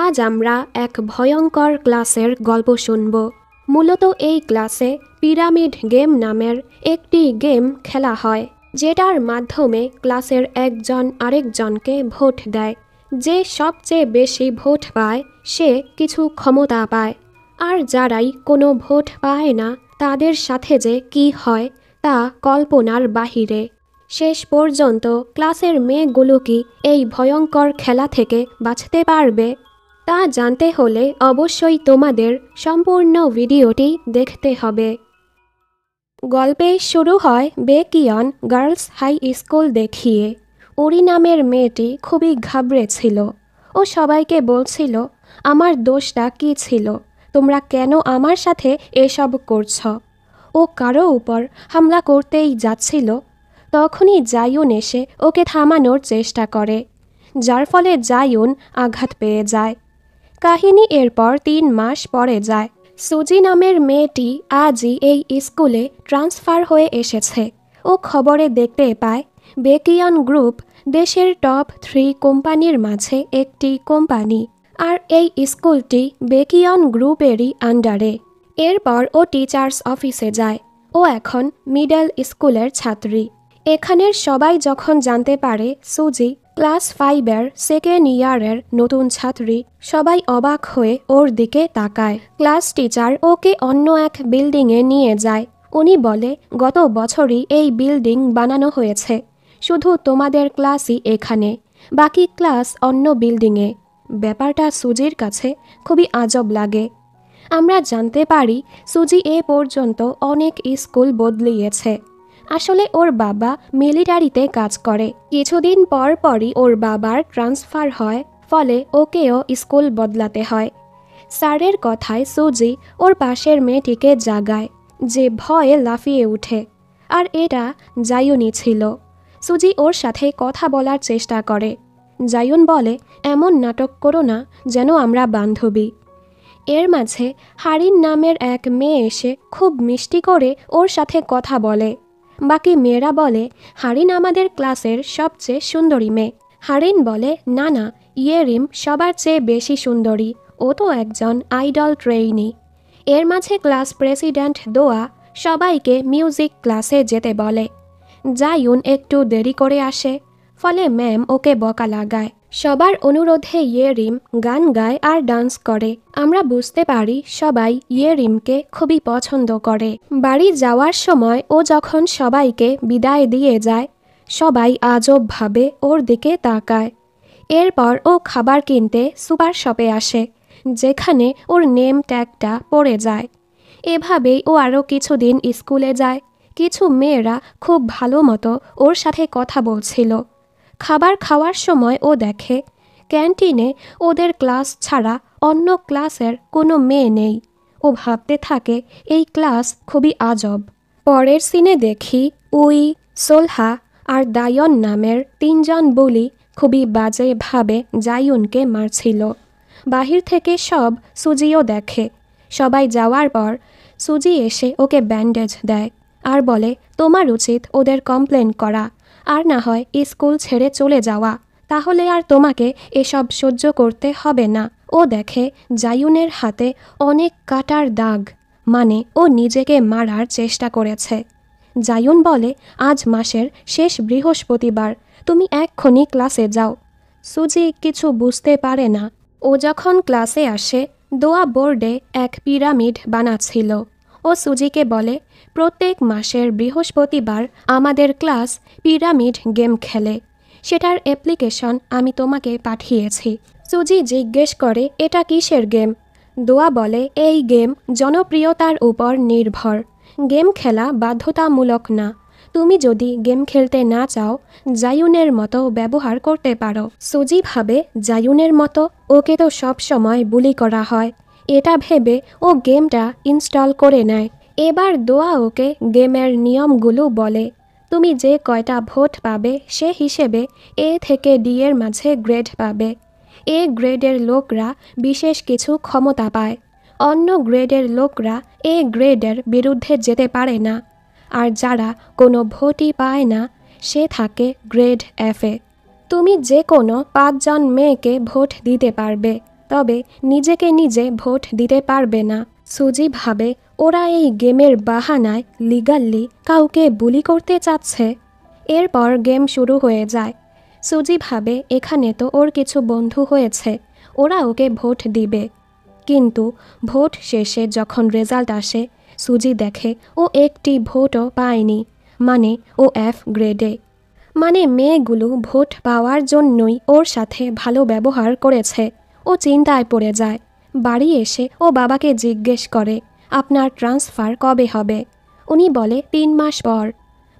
আজ আমরা এক ভয়ঙ্কর ক্লাসের গল্প শুনব মূলত এই ক্লাসে পিরামিড গেম নামের একটি গেম খেলা হয় যেটার মাধ্যমে ক্লাসের একজন আরেকজনকে ভোট দেয় যে সবচেয়ে বেশি ভোট পায় সে কিছু ক্ষমতা পায় আর যারাই কোনো ভোট পায় না তাদের সাথে যে কি হয় তা কল্পনার বাহিরে শেষ পর্যন্ত ক্লাসের মেয়েগুলো কি এই ভয়ঙ্কর খেলা থেকে বাঁচতে পারবে তা জানতে হলে অবশ্যই তোমাদের সম্পূর্ণ ভিডিওটি দেখতে হবে গল্পে শুরু হয় বেকিয়ন গার্লস হাই স্কুল দেখিয়ে ওরি নামের মেয়েটি খুবই ঘাবড়েছিল ও সবাইকে বলছিল আমার দোষটা কি ছিল তোমরা কেন আমার সাথে এসব করছ ও কারো উপর হামলা করতেই যাচ্ছিল তখনই জায়ুন এসে ওকে থামানোর চেষ্টা করে যার ফলে জায়ুন আঘাত পেয়ে যায় কাহিনী এরপর তিন মাস পরে যায় সুজি নামের মেয়েটি আজই এই স্কুলে ট্রান্সফার হয়ে এসেছে ও খবরে দেখতে পায় বেকিয়ান গ্রুপ দেশের টপ থ্রি কোম্পানির মাঝে একটি কোম্পানি আর এই স্কুলটি বেকিয়ন গ্রুপেরই আন্ডারে এরপর ও টিচার্স অফিসে যায় ও এখন মিডল স্কুলের ছাত্রী এখানের সবাই যখন জানতে পারে সুজি ক্লাস ফাইভের সেকেন্ড ইয়ারের নতুন ছাত্রী সবাই অবাক হয়ে ওর দিকে তাকায় ক্লাস টিচার ওকে অন্য এক বিল্ডিংয়ে নিয়ে যায় উনি বলে গত বছরই এই বিল্ডিং বানানো হয়েছে শুধু তোমাদের ক্লাসই এখানে বাকি ক্লাস অন্য বিল্ডিংয়ে ব্যাপারটা সুজির কাছে খুবই আজব লাগে আমরা জানতে পারি সুজি এ পর্যন্ত অনেক স্কুল বদলিয়েছে আসলে ওর বাবা মিলিটারিতে কাজ করে কিছুদিন পর পরই ওর বাবার ট্রান্সফার হয় ফলে ওকেও স্কুল বদলাতে হয় স্যারের কথায় সুজি ওর পাশের মেয়েটিকে জাগায় যে ভয়ে লাফিয়ে উঠে আর এটা জায়ুনি ছিল সুজি ওর সাথে কথা বলার চেষ্টা করে জায়ুন বলে এমন নাটক করো না যেন আমরা বান্ধবী এর মাঝে হারিন নামের এক মেয়ে এসে খুব মিষ্টি করে ওর সাথে কথা বলে বাকি মেয়েরা বলে হারিন আমাদের ক্লাসের সবচেয়ে সুন্দরী মেয়ে হারিন বলে না না ইয়েরিম সবার চেয়ে বেশি সুন্দরী ও তো একজন আইডল ট্রেইনি এর মাঝে ক্লাস প্রেসিডেন্ট দোয়া সবাইকে মিউজিক ক্লাসে যেতে বলে জায়ুন একটু দেরি করে আসে ফলে ম্যাম ওকে বকা লাগায় সবার অনুরোধে ইয়ে রিম গান গায় আর ডান্স করে আমরা বুঝতে পারি সবাই ইয়ে রিমকে খুবই পছন্দ করে বাড়ি যাওয়ার সময় ও যখন সবাইকে বিদায় দিয়ে যায় সবাই আজবভাবে ওর দিকে তাকায় এরপর ও খাবার কিনতে সুপার শপে আসে যেখানে ওর নেম ট্যাগটা পড়ে যায় এভাবেই ও আরও কিছুদিন স্কুলে যায় কিছু মেয়েরা খুব ভালো মতো ওর সাথে কথা বলছিল খাবার খাওয়ার সময় ও দেখে ক্যান্টিনে ওদের ক্লাস ছাড়া অন্য ক্লাসের কোনো মেয়ে নেই ও ভাবতে থাকে এই ক্লাস খুবই আজব পরের সিনে দেখি উই সোলহা আর দায়ন নামের তিনজন বলি খুবই বাজেভাবে জায়ুনকে মারছিল বাহির থেকে সব সুজিও দেখে সবাই যাওয়ার পর সুজি এসে ওকে ব্যান্ডেজ দেয় আর বলে তোমার উচিত ওদের কমপ্লেন করা আর না হয় স্কুল ছেড়ে চলে যাওয়া তাহলে আর তোমাকে এসব সহ্য করতে হবে না ও দেখে জায়ুনের হাতে অনেক কাটার দাগ মানে ও নিজেকে মারার চেষ্টা করেছে জায়ুন বলে আজ মাসের শেষ বৃহস্পতিবার তুমি এক্ষণি ক্লাসে যাও সুজি কিছু বুঝতে পারে না ও যখন ক্লাসে আসে দোয়া বোর্ডে এক পিরামিড বানাচ্ছিল ও সুজিকে বলে প্রত্যেক মাসের বৃহস্পতিবার আমাদের ক্লাস পিরামিড গেম খেলে সেটার অ্যাপ্লিকেশন আমি তোমাকে পাঠিয়েছি সুজি জিজ্ঞেস করে এটা কিসের গেম দোয়া বলে এই গেম জনপ্রিয়তার উপর নির্ভর গেম খেলা বাধ্যতামূলক না তুমি যদি গেম খেলতে না চাও জায়ুনের মতো ব্যবহার করতে পারো সুজি ভাবে জায়ুনের মতো ওকে তো সব সময় বুলি করা হয় এটা ভেবে ও গেমটা ইনস্টল করে নেয় এবার দোয়া ওকে গেমের নিয়মগুলো বলে তুমি যে কয়টা ভোট পাবে সে হিসেবে এ থেকে ডি এর মাঝে গ্রেড পাবে এ গ্রেডের লোকরা বিশেষ কিছু ক্ষমতা পায় অন্য গ্রেডের লোকরা এ গ্রেডের বিরুদ্ধে যেতে পারে না আর যারা কোনো ভোটই পায় না সে থাকে গ্রেড এফে তুমি যে কোনো পাঁচজন মেয়েকে ভোট দিতে পারবে তবে নিজেকে নিজে ভোট দিতে পারবে না ভাবে ওরা এই গেমের বাহানায় লিগাল্লি কাউকে বুলি করতে চাচ্ছে এরপর গেম শুরু হয়ে যায় ভাবে এখানে তো ওর কিছু বন্ধু হয়েছে ওরা ওকে ভোট দিবে কিন্তু ভোট শেষে যখন রেজাল্ট আসে সুজি দেখে ও একটি ভোটও পায়নি মানে ও এফ গ্রেডে মানে মেয়েগুলো ভোট পাওয়ার জন্যই ওর সাথে ভালো ব্যবহার করেছে ও চিন্তায় পড়ে যায় বাড়ি এসে ও বাবাকে জিজ্ঞেস করে আপনার ট্রান্সফার কবে হবে উনি বলে তিন মাস পর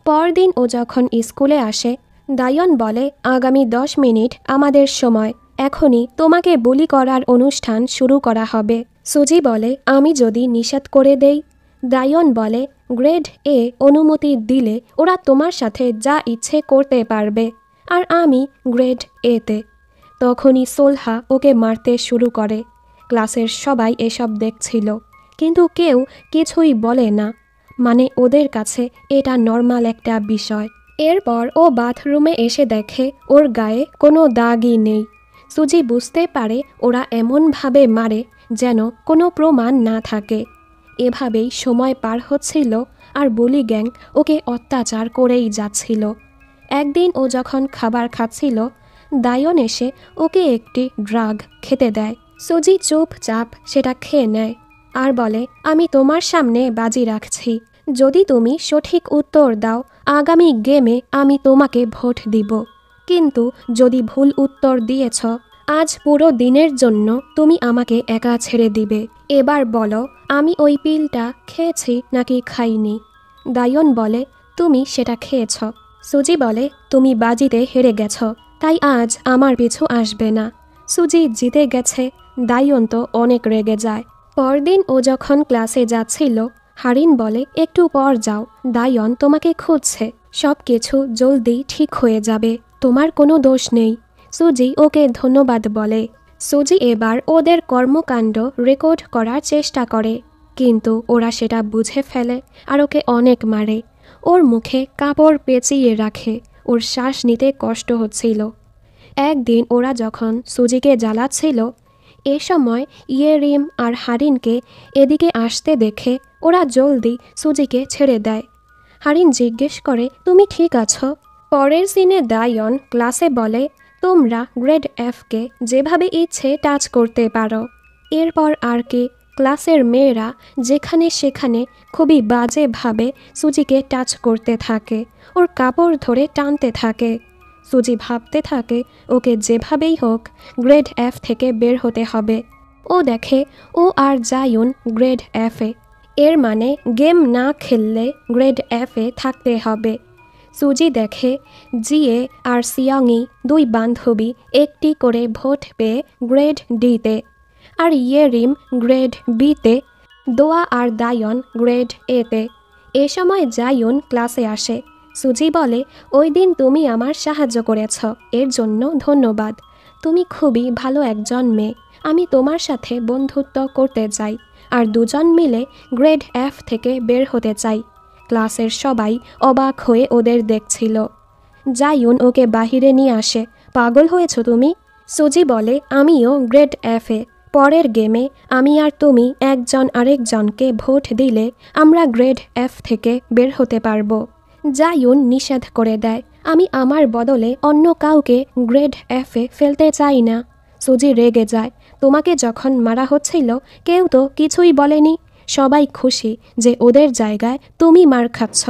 পরদিন ও যখন স্কুলে আসে দায়ন বলে আগামী দশ মিনিট আমাদের সময় এখনই তোমাকে বলি করার অনুষ্ঠান শুরু করা হবে সুজি বলে আমি যদি নিষেধ করে দেই দায়ন বলে গ্রেড এ অনুমতি দিলে ওরা তোমার সাথে যা ইচ্ছে করতে পারবে আর আমি গ্রেড এতে তখনই সোলহা ওকে মারতে শুরু করে ক্লাসের সবাই এসব দেখছিল কিন্তু কেউ কিছুই বলে না মানে ওদের কাছে এটা নর্মাল একটা বিষয় এরপর ও বাথরুমে এসে দেখে ওর গায়ে কোনো দাগই নেই সুজি বুঝতে পারে ওরা এমনভাবে মারে যেন কোনো প্রমাণ না থাকে এভাবেই সময় পার হচ্ছিল আর বলি গ্যাং ওকে অত্যাচার করেই যাচ্ছিল একদিন ও যখন খাবার খাচ্ছিল দায়ন এসে ওকে একটি ড্রাগ খেতে দেয় সুজি চুপচাপ সেটা খেয়ে নেয় আর বলে আমি তোমার সামনে বাজি রাখছি যদি তুমি সঠিক উত্তর দাও আগামী গেমে আমি তোমাকে ভোট দিব কিন্তু যদি ভুল উত্তর দিয়েছ আজ পুরো দিনের জন্য তুমি আমাকে একা ছেড়ে দিবে এবার বলো আমি ওই পিলটা খেয়েছি নাকি খাইনি দায়ন বলে তুমি সেটা খেয়েছ সুজি বলে তুমি বাজিতে হেরে গেছ তাই আজ আমার পিছু আসবে না সুজি জিতে গেছে দায়ন্ত অনেক রেগে যায় পরদিন ও যখন ক্লাসে যাচ্ছিল হারিন বলে একটু পর যাও দায়ন তোমাকে খুঁজছে সব কিছু জলদি ঠিক হয়ে যাবে তোমার কোনো দোষ নেই সুজি ওকে ধন্যবাদ বলে সুজি এবার ওদের কর্মকাণ্ড রেকর্ড করার চেষ্টা করে কিন্তু ওরা সেটা বুঝে ফেলে আর ওকে অনেক মারে ওর মুখে কাপড় পেঁচিয়ে রাখে ওর শ্বাস নিতে কষ্ট হচ্ছিল একদিন ওরা যখন সুজিকে জ্বালাচ্ছিল এ সময় ইয়েরিম আর হারিনকে এদিকে আসতে দেখে ওরা জলদি সুজিকে ছেড়ে দেয় হারিন জিজ্ঞেস করে তুমি ঠিক আছো পরের সিনে দায়ন ক্লাসে বলে তোমরা গ্রেড এফকে যেভাবে ইচ্ছে টাচ করতে পারো এরপর আর কি ক্লাসের মেয়েরা যেখানে সেখানে খুবই বাজেভাবে সুজিকে টাচ করতে থাকে ওর কাপড় ধরে টানতে থাকে সুজি ভাবতে থাকে ওকে যেভাবেই হোক গ্রেড এফ থেকে বের হতে হবে ও দেখে ও আর যায়ুন গ্রেড এফে এর মানে গেম না খেললে গ্রেড এফে থাকতে হবে সুজি দেখে জিএ আর সিয়াংই দুই বান্ধবী একটি করে ভোট পেয়ে গ্রেড ডিতে আর ইয়েরিম গ্রেড বিতে দোয়া আর দায়ন গ্রেড এতে এ সময় জায়ুন ক্লাসে আসে সুজি বলে ওই দিন তুমি আমার সাহায্য করেছ এর জন্য ধন্যবাদ তুমি খুবই ভালো একজন মেয়ে আমি তোমার সাথে বন্ধুত্ব করতে চাই আর দুজন মিলে গ্রেড এফ থেকে বের হতে চাই ক্লাসের সবাই অবাক হয়ে ওদের দেখছিল জাইউন ওকে বাহিরে নিয়ে আসে পাগল হয়েছ তুমি সুজি বলে আমিও গ্রেড এফে পরের গেমে আমি আর তুমি একজন আরেকজনকে ভোট দিলে আমরা গ্রেড এফ থেকে বের হতে পারবো জায়ুন নিষেধ করে দেয় আমি আমার বদলে অন্য কাউকে গ্রেড এফে ফেলতে চাই না সুজি রেগে যায় তোমাকে যখন মারা হচ্ছিল কেউ তো কিছুই বলেনি সবাই খুশি যে ওদের জায়গায় তুমি মার খাচ্ছ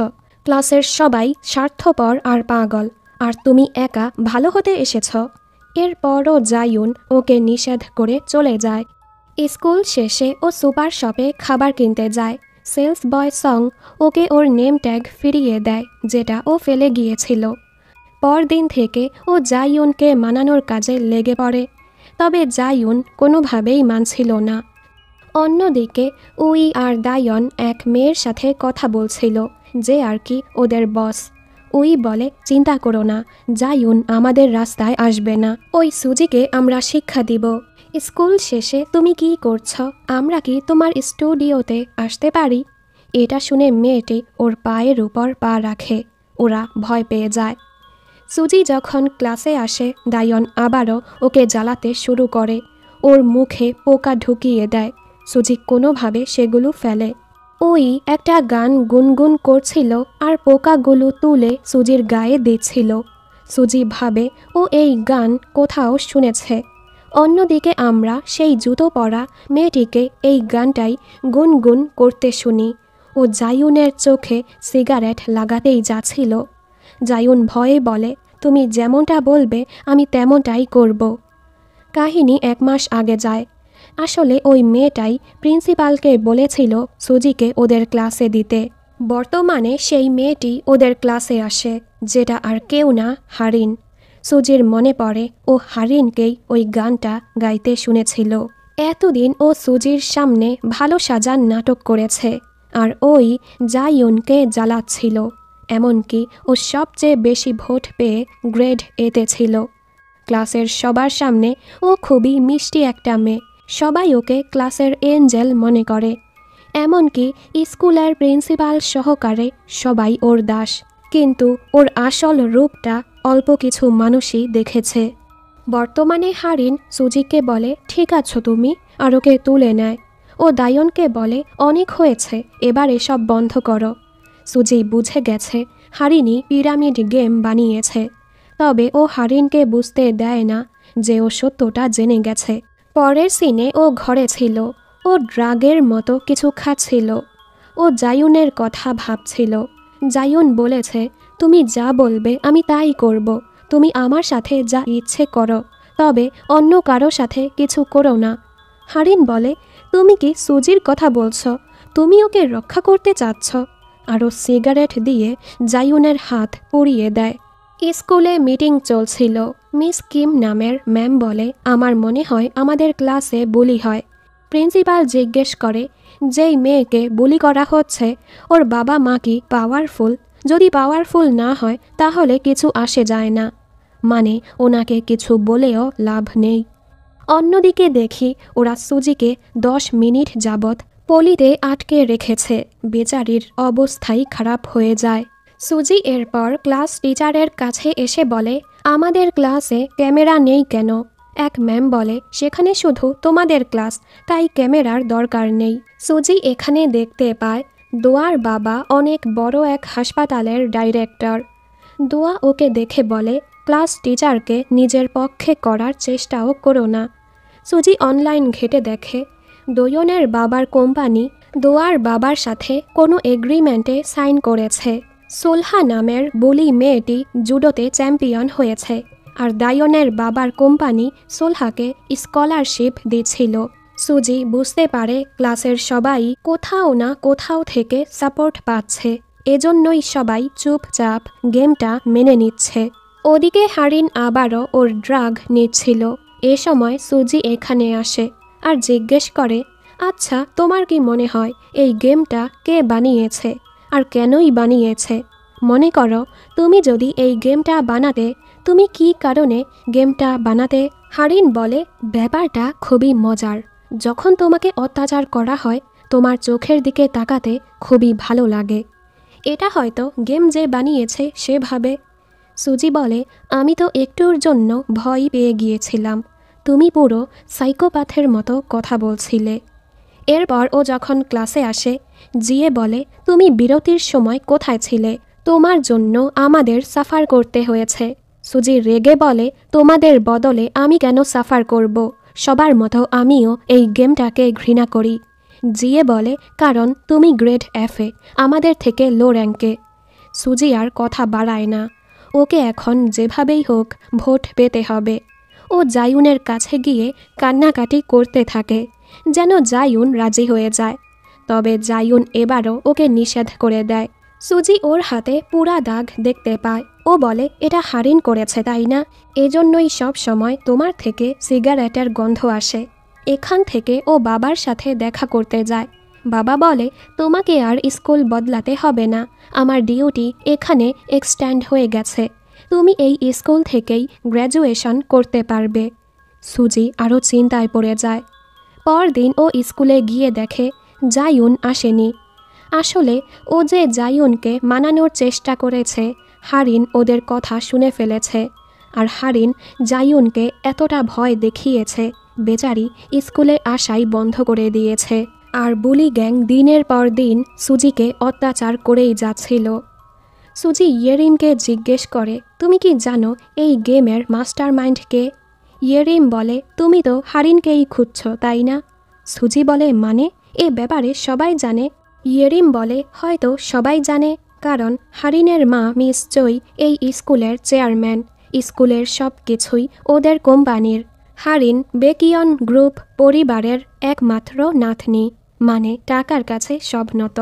ক্লাসের সবাই স্বার্থপর আর পাগল আর তুমি একা ভালো হতে এসেছ এরপরও জায়ুন ওকে নিষেধ করে চলে যায় স্কুল শেষে ও সুপার শপে খাবার কিনতে যায় সেলস বয় সং ওকে ওর নেম ট্যাগ ফিরিয়ে দেয় যেটা ও ফেলে গিয়েছিল পরদিন থেকে ও জাইউনকে মানানোর কাজে লেগে পড়ে তবে জাইউন কোনোভাবেই মানছিল না অন্যদিকে উই আর দায়ন এক মেয়ের সাথে কথা বলছিল যে আর কি ওদের বস উই বলে চিন্তা করো না জায়ুন আমাদের রাস্তায় আসবে না ওই সুজিকে আমরা শিক্ষা দিব স্কুল শেষে তুমি কি করছ আমরা কি তোমার স্টুডিওতে আসতে পারি এটা শুনে মেয়েটি ওর পায়ের উপর পা রাখে ওরা ভয় পেয়ে যায় সুজি যখন ক্লাসে আসে দায়ন আবারও ওকে জ্বালাতে শুরু করে ওর মুখে পোকা ঢুকিয়ে দেয় সুজি কোনোভাবে সেগুলো ফেলে ওই একটা গান গুনগুন করছিল আর পোকাগুলো তুলে সুজির গায়ে দিচ্ছিল সুজি ভাবে ও এই গান কোথাও শুনেছে অন্যদিকে আমরা সেই জুতো পরা মেয়েটিকে এই গানটাই গুনগুন করতে শুনি ও জায়ুনের চোখে সিগারেট লাগাতেই যাচ্ছিল জায়ুন ভয়ে বলে তুমি যেমনটা বলবে আমি তেমনটাই করব কাহিনী এক মাস আগে যায় আসলে ওই মেয়েটাই প্রিন্সিপালকে বলেছিল সুজিকে ওদের ক্লাসে দিতে বর্তমানে সেই মেয়েটি ওদের ক্লাসে আসে যেটা আর কেউ না হারিন সুজির মনে পড়ে ও হারিনকেই ওই গানটা গাইতে শুনেছিল এতদিন ও সুজির সামনে ভালো সাজার নাটক করেছে আর ওই জাইয়ুনকে জ্বালাচ্ছিল এমনকি ও সবচেয়ে বেশি ভোট পেয়ে গ্রেড এতে ছিল ক্লাসের সবার সামনে ও খুবই মিষ্টি একটা মেয়ে সবাই ওকে ক্লাসের এঞ্জেল মনে করে এমনকি স্কুলের প্রিন্সিপাল সহকারে সবাই ওর দাস কিন্তু ওর আসল রূপটা অল্প কিছু মানুষই দেখেছে বর্তমানে হারিন সুজিকে বলে ঠিক আছো তুমি আর ওকে তুলে নেয় ও দায়নকে বলে অনেক হয়েছে এবার এসব বন্ধ করো সুজি বুঝে গেছে হারিনি পিরামিড গেম বানিয়েছে তবে ও হারিনকে বুঝতে দেয় না যে ও সত্যটা জেনে গেছে পরের সিনে ও ঘরে ছিল ও ড্রাগের মতো কিছু খাচ্ছিল ও জায়ুনের কথা ভাবছিল জায়ুন বলেছে তুমি যা বলবে আমি তাই করব তুমি আমার সাথে যা ইচ্ছে করো তবে অন্য কারো সাথে কিছু করো না হারিন বলে তুমি কি সুজির কথা বলছ তুমি ওকে রক্ষা করতে চাচ্ছ আরও সিগারেট দিয়ে জায়ুনের হাত পুড়িয়ে দেয় স্কুলে মিটিং চলছিল মিস কিম নামের ম্যাম বলে আমার মনে হয় আমাদের ক্লাসে বলি হয় প্রিন্সিপাল জিজ্ঞেস করে যেই মেয়েকে বলি করা হচ্ছে ওর বাবা মা কি পাওয়ারফুল যদি পাওয়ারফুল না হয় তাহলে কিছু আসে যায় না মানে ওনাকে কিছু বলেও লাভ নেই অন্যদিকে দেখি ওরা সুজিকে দশ মিনিট যাবৎ পলিতে আটকে রেখেছে বেচারির অবস্থাই খারাপ হয়ে যায় সুজি এরপর ক্লাস টিচারের কাছে এসে বলে আমাদের ক্লাসে ক্যামেরা নেই কেন এক ম্যাম বলে সেখানে শুধু তোমাদের ক্লাস তাই ক্যামেরার দরকার নেই সুজি এখানে দেখতে পায় দোয়ার বাবা অনেক বড় এক হাসপাতালের ডাইরেক্টর দোয়া ওকে দেখে বলে ক্লাস টিচারকে নিজের পক্ষে করার চেষ্টাও করো না সুজি অনলাইন ঘেটে দেখে দোয়নের বাবার কোম্পানি দোয়ার বাবার সাথে কোনো এগ্রিমেন্টে সাইন করেছে সোলহা নামের বলি মেয়েটি জুডোতে চ্যাম্পিয়ন হয়েছে আর দায়নের বাবার কোম্পানি সোলহাকে স্কলারশিপ দিচ্ছিল সুজি বুঝতে পারে ক্লাসের সবাই কোথাও না কোথাও থেকে সাপোর্ট পাচ্ছে এজন্যই সবাই চুপচাপ গেমটা মেনে নিচ্ছে ওদিকে হারিন আবারও ওর ড্রাগ নিচ্ছিল এ সময় সুজি এখানে আসে আর জিজ্ঞেস করে আচ্ছা তোমার কি মনে হয় এই গেমটা কে বানিয়েছে আর কেনই বানিয়েছে মনে করো তুমি যদি এই গেমটা বানাতে তুমি কি কারণে গেমটা বানাতে হারিন বলে ব্যাপারটা খুবই মজার যখন তোমাকে অত্যাচার করা হয় তোমার চোখের দিকে তাকাতে খুবই ভালো লাগে এটা হয়তো গেম যে বানিয়েছে সেভাবে সুজি বলে আমি তো একটুর জন্য ভয় পেয়ে গিয়েছিলাম তুমি পুরো সাইকোপাথের মতো কথা বলছিলে এরপর ও যখন ক্লাসে আসে জিয়ে বলে তুমি বিরতির সময় কোথায় ছিলে তোমার জন্য আমাদের সাফার করতে হয়েছে সুজি রেগে বলে তোমাদের বদলে আমি কেন সাফার করব সবার মতো আমিও এই গেমটাকে ঘৃণা করি জিয়ে বলে কারণ তুমি গ্রেড এফে আমাদের থেকে লো র্যাঙ্কে সুজি আর কথা বাড়ায় না ওকে এখন যেভাবেই হোক ভোট পেতে হবে ও জায়ুনের কাছে গিয়ে কান্নাকাটি করতে থাকে যেন জায়ুন রাজি হয়ে যায় তবে জায়ুন এবারও ওকে নিষেধ করে দেয় সুজি ওর হাতে পুরা দাগ দেখতে পায় ও বলে এটা হারিন করেছে তাই না এজন্যই সব সময় তোমার থেকে সিগারেটের গন্ধ আসে এখান থেকে ও বাবার সাথে দেখা করতে যায় বাবা বলে তোমাকে আর স্কুল বদলাতে হবে না আমার ডিউটি এখানে এক্সট্যান্ড হয়ে গেছে তুমি এই স্কুল থেকেই গ্র্যাজুয়েশন করতে পারবে সুজি আরও চিন্তায় পড়ে যায় পরদিন ও স্কুলে গিয়ে দেখে জায়ুন আসেনি আসলে ও যে জায়ুনকে মানানোর চেষ্টা করেছে হারিন ওদের কথা শুনে ফেলেছে আর হারিন জায়ুনকে এতটা ভয় দেখিয়েছে বেচারি স্কুলে আসাই বন্ধ করে দিয়েছে আর বুলি গ্যাং দিনের পর দিন সুজিকে অত্যাচার করেই যাচ্ছিল সুজি ইয়েরিমকে জিজ্ঞেস করে তুমি কি জানো এই গেমের মাস্টার মাইন্ডকে ইয়েরিম বলে তুমি তো হারিনকেই খুঁজছ তাই না সুজি বলে মানে এ ব্যাপারে সবাই জানে ইয়েরিম বলে হয়তো সবাই জানে কারণ হারিনের মা মিস জই এই স্কুলের চেয়ারম্যান স্কুলের সব কিছুই ওদের কোম্পানির হারিন বেকিয়ন গ্রুপ পরিবারের একমাত্র নাথনি মানে টাকার কাছে সব নত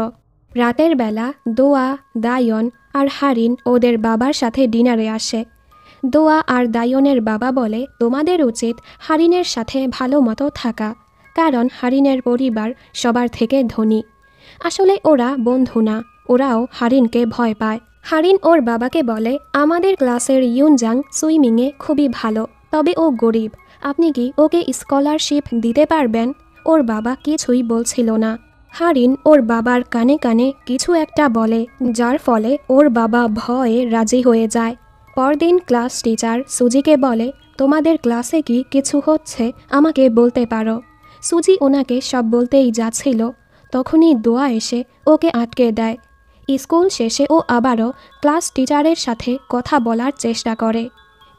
রাতের বেলা দোয়া দায়ন আর হারিন ওদের বাবার সাথে ডিনারে আসে দোয়া আর দায়নের বাবা বলে তোমাদের উচিত হারিনের সাথে ভালো মতো থাকা কারণ হারিনের পরিবার সবার থেকে ধনী আসলে ওরা বন্ধু না ওরাও হারিনকে ভয় পায় হারিন ওর বাবাকে বলে আমাদের ক্লাসের ইউনজাং সুইমিংয়ে খুবই ভালো তবে ও গরিব আপনি কি ওকে স্কলারশিপ দিতে পারবেন ওর বাবা কিছুই বলছিল না হারিন ওর বাবার কানে কানে কিছু একটা বলে যার ফলে ওর বাবা ভয়ে রাজি হয়ে যায় পরদিন ক্লাস টিচার সুজিকে বলে তোমাদের ক্লাসে কি কিছু হচ্ছে আমাকে বলতে পারো সুজি ওনাকে সব বলতেই যাচ্ছিল তখনই দোয়া এসে ওকে আটকে দেয় স্কুল শেষে ও আবারও ক্লাস টিচারের সাথে কথা বলার চেষ্টা করে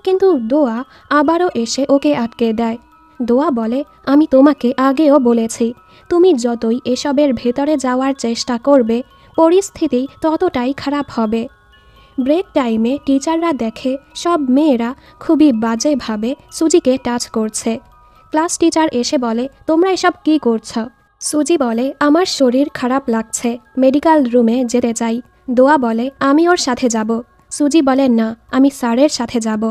কিন্তু দোয়া আবারও এসে ওকে আটকে দেয় দোয়া বলে আমি তোমাকে আগেও বলেছি তুমি যতই এসবের ভেতরে যাওয়ার চেষ্টা করবে পরিস্থিতি ততটাই খারাপ হবে ব্রেক টাইমে টিচাররা দেখে সব মেয়েরা খুবই বাজেভাবে সুজিকে টাচ করছে ক্লাস টিচার এসে বলে তোমরা এসব কি করছো সুজি বলে আমার শরীর খারাপ লাগছে মেডিকেল রুমে যেতে চাই দোয়া বলে আমি ওর সাথে যাব সুজি বলে না আমি স্যারের সাথে যাব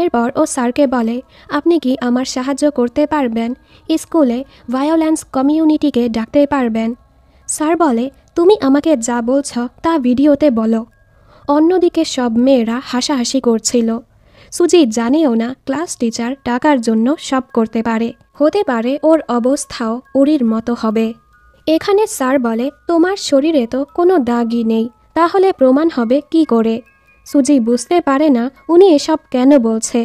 এরপর ও স্যারকে বলে আপনি কি আমার সাহায্য করতে পারবেন স্কুলে ভায়োলেন্স কমিউনিটিকে ডাকতে পারবেন স্যার বলে তুমি আমাকে যা বলছ তা ভিডিওতে বলো অন্যদিকে সব মেয়েরা হাসাহাসি করছিল সুজিত জানেও না ক্লাস টিচার টাকার জন্য সব করতে পারে হতে পারে ওর অবস্থাও উরির মতো হবে এখানে স্যার বলে তোমার শরীরে তো কোনো দাগই নেই তাহলে প্রমাণ হবে কি করে সুজি বুঝতে পারে না উনি এসব কেন বলছে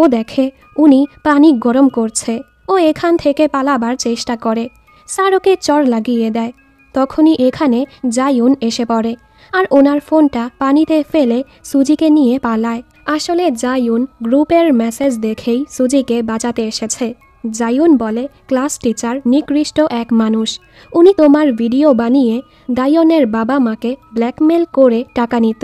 ও দেখে উনি পানি গরম করছে ও এখান থেকে পালাবার চেষ্টা করে স্যার ওকে চর লাগিয়ে দেয় তখনই এখানে জায়ুন এসে পড়ে আর ওনার ফোনটা পানিতে ফেলে সুজিকে নিয়ে পালায় আসলে জায়ুন গ্রুপের মেসেজ দেখেই সুজিকে বাঁচাতে এসেছে জায়ুন বলে ক্লাস টিচার নিকৃষ্ট এক মানুষ উনি তোমার ভিডিও বানিয়ে দায়নের বাবা মাকে ব্ল্যাকমেল করে টাকা নিত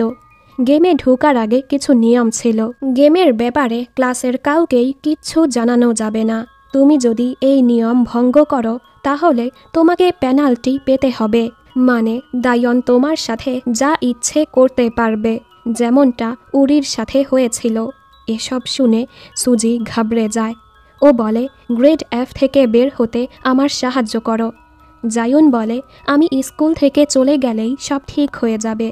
গেমে ঢোকার আগে কিছু নিয়ম ছিল গেমের ব্যাপারে ক্লাসের কাউকেই কিচ্ছু জানানো যাবে না তুমি যদি এই নিয়ম ভঙ্গ করো তাহলে তোমাকে পেনাল্টি পেতে হবে মানে দায়ন তোমার সাথে যা ইচ্ছে করতে পারবে যেমনটা উরির সাথে হয়েছিল এসব শুনে সুজি ঘাবড়ে যায় ও বলে গ্রেড এফ থেকে বের হতে আমার সাহায্য করো জায়ুন বলে আমি স্কুল থেকে চলে গেলেই সব ঠিক হয়ে যাবে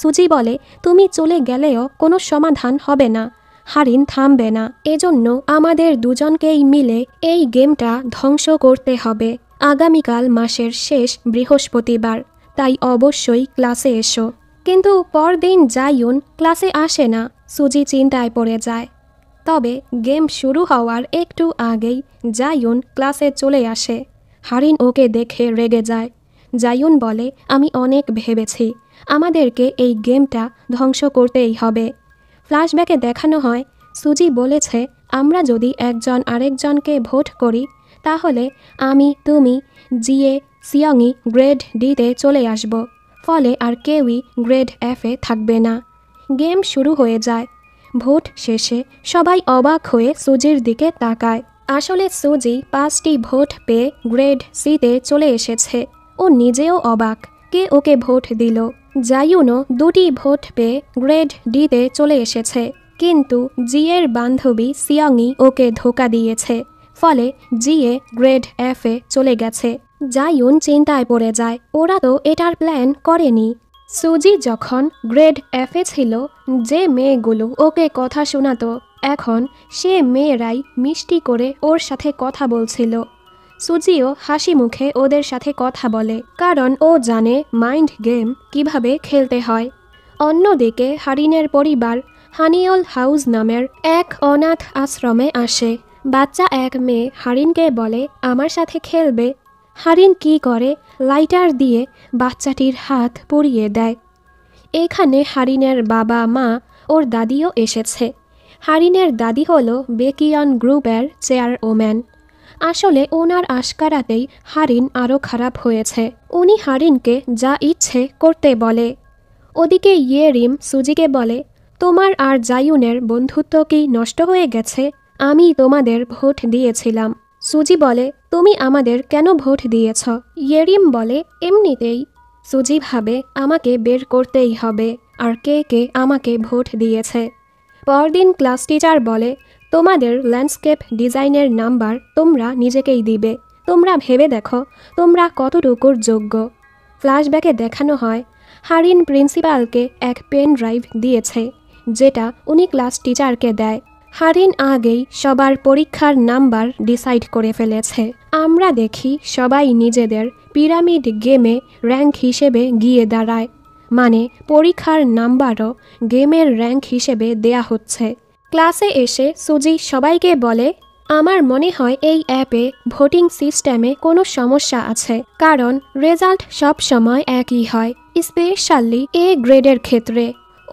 সুজি বলে তুমি চলে গেলেও কোনো সমাধান হবে না হারিন থামবে না এজন্য আমাদের দুজনকেই মিলে এই গেমটা ধ্বংস করতে হবে আগামীকাল মাসের শেষ বৃহস্পতিবার তাই অবশ্যই ক্লাসে এসো কিন্তু পরদিন জায়ুন ক্লাসে আসে না সুজি চিন্তায় পড়ে যায় তবে গেম শুরু হওয়ার একটু আগেই জায়ুন ক্লাসে চলে আসে হারিন ওকে দেখে রেগে যায় জায়ুন বলে আমি অনেক ভেবেছি আমাদেরকে এই গেমটা ধ্বংস করতেই হবে ফ্ল্যাশব্যাকে দেখানো হয় সুজি বলেছে আমরা যদি একজন আরেকজনকে ভোট করি তাহলে আমি তুমি জিয়ে সিয়ংই গ্রেড ডিতে চলে আসবো ফলে আর কেউই গ্রেড এফে থাকবে না গেম শুরু হয়ে যায় ভোট শেষে সবাই অবাক হয়ে সুজির দিকে তাকায় আসলে সুজি পাঁচটি ভোট পেয়ে গ্রেড সিতে চলে এসেছে ও নিজেও অবাক কে ওকে ভোট দিল জাইউনো দুটি ভোট পেয়ে গ্রেড ডিতে চলে এসেছে কিন্তু জিয়ের বান্ধবী সিয়াংই ওকে ধোকা দিয়েছে ফলে জিএ গ্রেড এফে চলে গেছে ইউন চিন্তায় পড়ে যায় ওরা তো এটার প্ল্যান করেনি সুজি যখন গ্রেড এফে ছিল যে মেয়েগুলো ওকে কথা শোনাতো এখন সে মেয়েরাই মিষ্টি করে ওর সাথে কথা বলছিল সুজিও হাসি মুখে ওদের সাথে কথা বলে কারণ ও জানে মাইন্ড গেম কিভাবে খেলতে হয় অন্যদিকে হারিনের পরিবার হানিওল হাউস নামের এক অনাথ আশ্রমে আসে বাচ্চা এক মেয়ে হারিনকে বলে আমার সাথে খেলবে হারিন কি করে লাইটার দিয়ে বাচ্চাটির হাত পুড়িয়ে দেয় এখানে হারিনের বাবা মা ওর দাদিও এসেছে হারিনের দাদি হল বেকিয়ন গ্রুপের চেয়ার ওম্যান আসলে ওনার আশকারাতেই হারিন আরও খারাপ হয়েছে উনি হারিনকে যা ইচ্ছে করতে বলে ওদিকে ইয়েরিম সুজিকে বলে তোমার আর জায়ুনের বন্ধুত্ব কি নষ্ট হয়ে গেছে আমি তোমাদের ভোট দিয়েছিলাম সুজি বলে তুমি আমাদের কেন ভোট দিয়েছ ইয়েরিম বলে এমনিতেই ভাবে আমাকে বের করতেই হবে আর কে কে আমাকে ভোট দিয়েছে পরদিন ক্লাস টিচার বলে তোমাদের ল্যান্ডস্কেপ ডিজাইনের নাম্বার তোমরা নিজেকেই দিবে তোমরা ভেবে দেখো তোমরা কতটুকুর যোগ্য ফ্ল্যাশব্যাকে দেখানো হয় হারিন প্রিন্সিপালকে এক পেন ড্রাইভ দিয়েছে যেটা উনি ক্লাস টিচারকে দেয় হারিন আগেই সবার পরীক্ষার নাম্বার ডিসাইড করে ফেলেছে আমরা দেখি সবাই নিজেদের পিরামিড গেমে র্যাঙ্ক হিসেবে গিয়ে দাঁড়ায় মানে পরীক্ষার নাম্বারও গেমের র্যাঙ্ক হিসেবে দেয়া হচ্ছে ক্লাসে এসে সুজি সবাইকে বলে আমার মনে হয় এই অ্যাপে ভোটিং সিস্টেমে কোনো সমস্যা আছে কারণ রেজাল্ট সব সময় একই হয় স্পেশালি এ গ্রেডের ক্ষেত্রে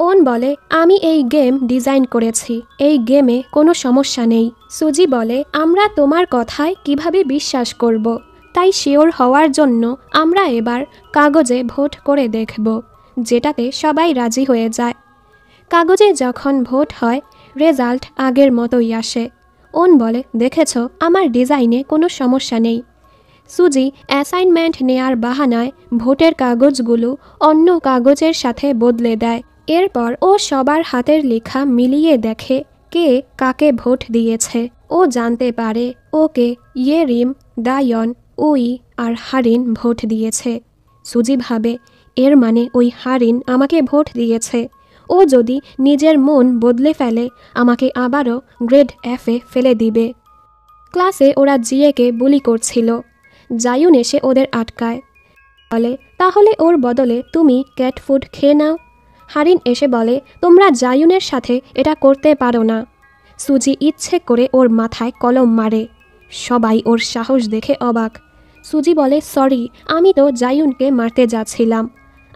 ওন বলে আমি এই গেম ডিজাইন করেছি এই গেমে কোনো সমস্যা নেই সুজি বলে আমরা তোমার কথায় কিভাবে বিশ্বাস করব। তাই শিওর হওয়ার জন্য আমরা এবার কাগজে ভোট করে দেখব যেটাতে সবাই রাজি হয়ে যায় কাগজে যখন ভোট হয় রেজাল্ট আগের মতোই আসে ওন বলে দেখেছ আমার ডিজাইনে কোনো সমস্যা নেই সুজি অ্যাসাইনমেন্ট নেয়ার বাহানায় ভোটের কাগজগুলো অন্য কাগজের সাথে বদলে দেয় এরপর ও সবার হাতের লেখা মিলিয়ে দেখে কে কাকে ভোট দিয়েছে ও জানতে পারে ওকে ইয়েরিম দায়ন উই আর হারিন ভোট দিয়েছে সুজি ভাবে এর মানে ওই হারিন আমাকে ভোট দিয়েছে ও যদি নিজের মন বদলে ফেলে আমাকে আবারও গ্রেড এফে ফেলে দিবে ক্লাসে ওরা জিয়েকে বুলি করছিল জায়ুন এসে ওদের আটকায় বলে তাহলে ওর বদলে তুমি ক্যাট ফুড খেয়ে নাও হারিন এসে বলে তোমরা জায়ুনের সাথে এটা করতে পারো না সুজি ইচ্ছে করে ওর মাথায় কলম মারে সবাই ওর সাহস দেখে অবাক সুজি বলে সরি আমি তো জায়ুনকে মারতে যাচ্ছিলাম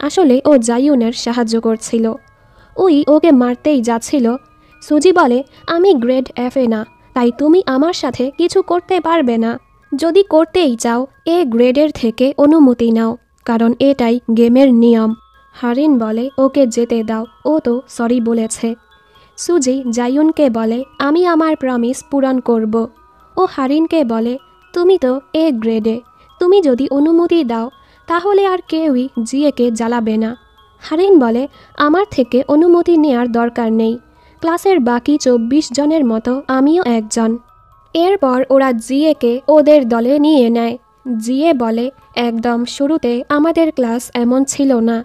আসলে ও জায়ুনের সাহায্য করছিল ওই ওকে মারতেই যাচ্ছিল সুজি বলে আমি গ্রেড এফে না তাই তুমি আমার সাথে কিছু করতে পারবে না যদি করতেই চাও এ গ্রেডের থেকে অনুমতি নাও কারণ এটাই গেমের নিয়ম হারিন বলে ওকে যেতে দাও ও তো সরি বলেছে সুজি জায়ুনকে বলে আমি আমার প্রমিস পূরণ করব ও হারিনকে বলে তুমি তো এ গ্রেডে তুমি যদি অনুমতি দাও তাহলে আর কেউই জিয়েকে জ্বালাবে না হারিন বলে আমার থেকে অনুমতি নেয়ার দরকার নেই ক্লাসের বাকি চব্বিশ জনের মতো আমিও একজন এরপর ওরা জিয়েকে ওদের দলে নিয়ে নেয় জিয়ে বলে একদম শুরুতে আমাদের ক্লাস এমন ছিল না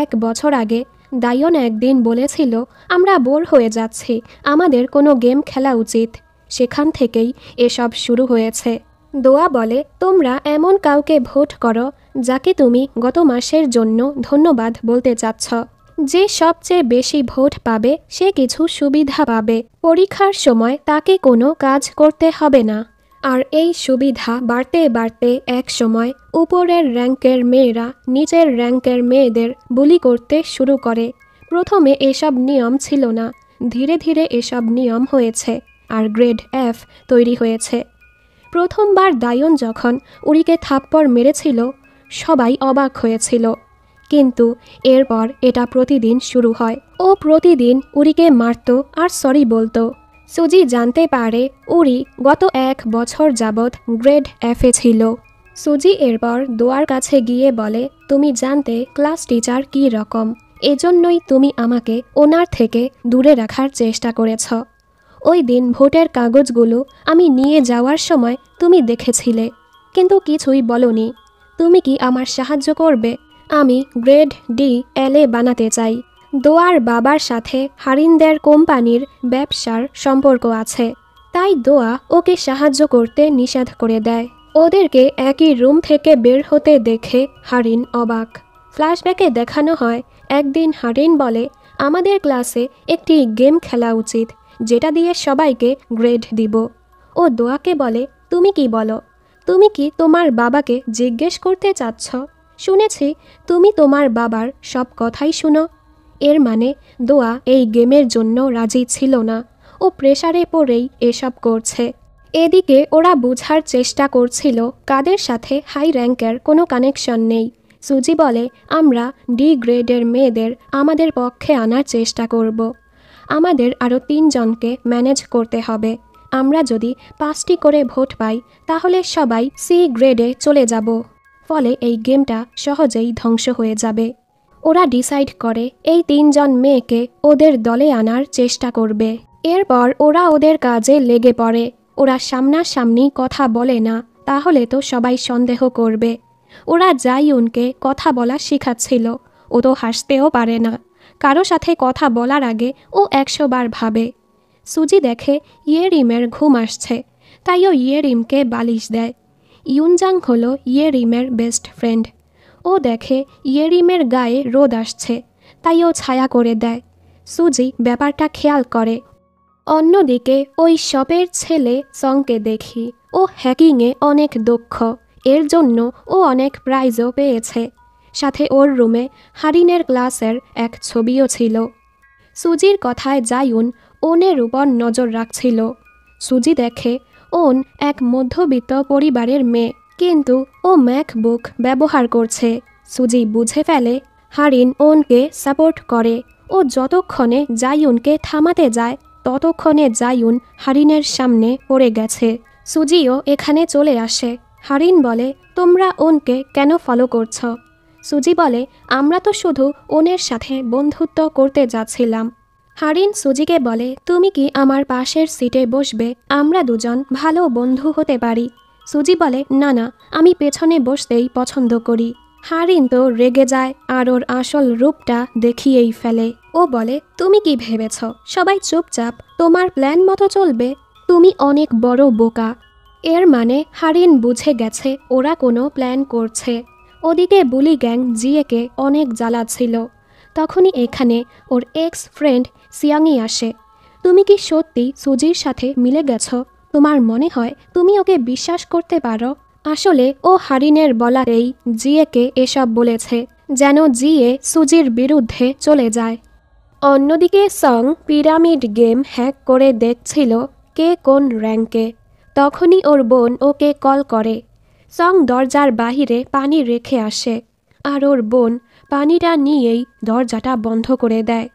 এক বছর আগে দায়ন একদিন বলেছিল আমরা বোর হয়ে যাচ্ছি আমাদের কোনো গেম খেলা উচিত সেখান থেকেই এসব শুরু হয়েছে দোয়া বলে তোমরা এমন কাউকে ভোট করো যাকে তুমি গত মাসের জন্য ধন্যবাদ বলতে চাচ্ছ যে সবচেয়ে বেশি ভোট পাবে সে কিছু সুবিধা পাবে পরীক্ষার সময় তাকে কোনো কাজ করতে হবে না আর এই সুবিধা বাড়তে বাড়তে এক সময় উপরের র্যাঙ্কের মেয়েরা নিচের র্যাঙ্কের মেয়েদের বুলি করতে শুরু করে প্রথমে এসব নিয়ম ছিল না ধীরে ধীরে এসব নিয়ম হয়েছে আর গ্রেড এফ তৈরি হয়েছে প্রথমবার দায়ন যখন উড়িকে থাপ্পড় মেরেছিল সবাই অবাক হয়েছিল কিন্তু এরপর এটা প্রতিদিন শুরু হয় ও প্রতিদিন উড়িকে মারত আর সরি বলতো সুজি জানতে পারে উরি গত এক বছর যাবৎ গ্রেড এফে ছিল সুজি এরপর দোয়ার কাছে গিয়ে বলে তুমি জানতে ক্লাস টিচার কি রকম এজন্যই তুমি আমাকে ওনার থেকে দূরে রাখার চেষ্টা করেছ ওই দিন ভোটের কাগজগুলো আমি নিয়ে যাওয়ার সময় তুমি দেখেছিলে কিন্তু কিছুই বলনি তুমি কি আমার সাহায্য করবে আমি গ্রেড ডি এলে বানাতে চাই দোয়ার বাবার সাথে হারিনদের কোম্পানির ব্যবসার সম্পর্ক আছে তাই দোয়া ওকে সাহায্য করতে নিষেধ করে দেয় ওদেরকে একই রুম থেকে বের হতে দেখে হারিন অবাক ফ্ল্যাশব্যাকে দেখানো হয় একদিন হারিন বলে আমাদের ক্লাসে একটি গেম খেলা উচিত যেটা দিয়ে সবাইকে গ্রেড দিব ও দোয়াকে বলে তুমি কি বলো তুমি কি তোমার বাবাকে জিজ্ঞেস করতে চাচ্ছ শুনেছি তুমি তোমার বাবার সব কথাই শুনো এর মানে দোয়া এই গেমের জন্য রাজি ছিল না ও প্রেশারে পড়েই এসব করছে এদিকে ওরা বোঝার চেষ্টা করছিল কাদের সাথে হাই র্যাঙ্কের কোনো কানেকশন নেই সুজি বলে আমরা ডি গ্রেডের মেয়েদের আমাদের পক্ষে আনার চেষ্টা করব আমাদের আরও তিনজনকে ম্যানেজ করতে হবে আমরা যদি পাঁচটি করে ভোট পাই তাহলে সবাই সি গ্রেডে চলে যাব ফলে এই গেমটা সহজেই ধ্বংস হয়ে যাবে ওরা ডিসাইড করে এই তিনজন মেয়েকে ওদের দলে আনার চেষ্টা করবে এরপর ওরা ওদের কাজে লেগে পড়ে ওরা সামনাসামনি কথা বলে না তাহলে তো সবাই সন্দেহ করবে ওরা উনকে কথা বলা শেখাচ্ছিল ও তো হাসতেও পারে না কারো সাথে কথা বলার আগে ও একশো বার ভাবে সুজি দেখে ইয়েরিমের ঘুম আসছে তাই ও ইয়েরিমকে বালিশ দেয় ইউনজাং হল ইয়েরিমের বেস্ট ফ্রেন্ড ও দেখে ইয়েরিমের গায়ে রোদ আসছে তাই ও ছায়া করে দেয় সুজি ব্যাপারটা খেয়াল করে অন্যদিকে ওই শপের ছেলে সংকে দেখি ও হ্যাকিংয়ে অনেক দক্ষ এর জন্য ও অনেক প্রাইজও পেয়েছে সাথে ওর রুমে হারিনের ক্লাসের এক ছবিও ছিল সুজির কথায় জায়ুন ওনের উপর নজর রাখছিল সুজি দেখে ওন এক মধ্যবিত্ত পরিবারের মেয়ে কিন্তু ও ম্যাকবুক ব্যবহার করছে সুজি বুঝে ফেলে হারিন ওনকে সাপোর্ট করে ও যতক্ষণে জায়ুনকে থামাতে যায় ততক্ষণে জায়ুন হারিনের সামনে পড়ে গেছে সুজিও এখানে চলে আসে হারিন বলে তোমরা ওনকে কেন ফলো করছ সুজি বলে আমরা তো শুধু ওনের সাথে বন্ধুত্ব করতে যাচ্ছিলাম হারিন সুজিকে বলে তুমি কি আমার পাশের সিটে বসবে আমরা দুজন ভালো বন্ধু হতে পারি সুজি বলে না না আমি পেছনে বসতেই পছন্দ করি হারিন তো রেগে যায় আর ওর আসল রূপটা দেখিয়েই ফেলে ও বলে তুমি কি ভেবেছ সবাই চুপচাপ তোমার প্ল্যান মতো চলবে তুমি অনেক বড় বোকা এর মানে হারিন বুঝে গেছে ওরা কোনো প্ল্যান করছে ওদিকে বুলি গ্যাং জিয়েকে অনেক জ্বালাচ্ছিল তখনই এখানে ওর এক্স ফ্রেন্ড সিয়াংই আসে তুমি কি সত্যি সুজির সাথে মিলে গেছো তোমার মনে হয় তুমি ওকে বিশ্বাস করতে পারো আসলে ও হারিনের বলারেই জিয়েকে এসব বলেছে যেন জিয়ে সুজির বিরুদ্ধে চলে যায় অন্যদিকে সং পিরামিড গেম হ্যাক করে দেখছিল কে কোন র্যাঙ্কে তখনই ওর বোন ওকে কল করে সং দরজার বাহিরে পানি রেখে আসে আর ওর বোন পানিটা নিয়েই দরজাটা বন্ধ করে দেয়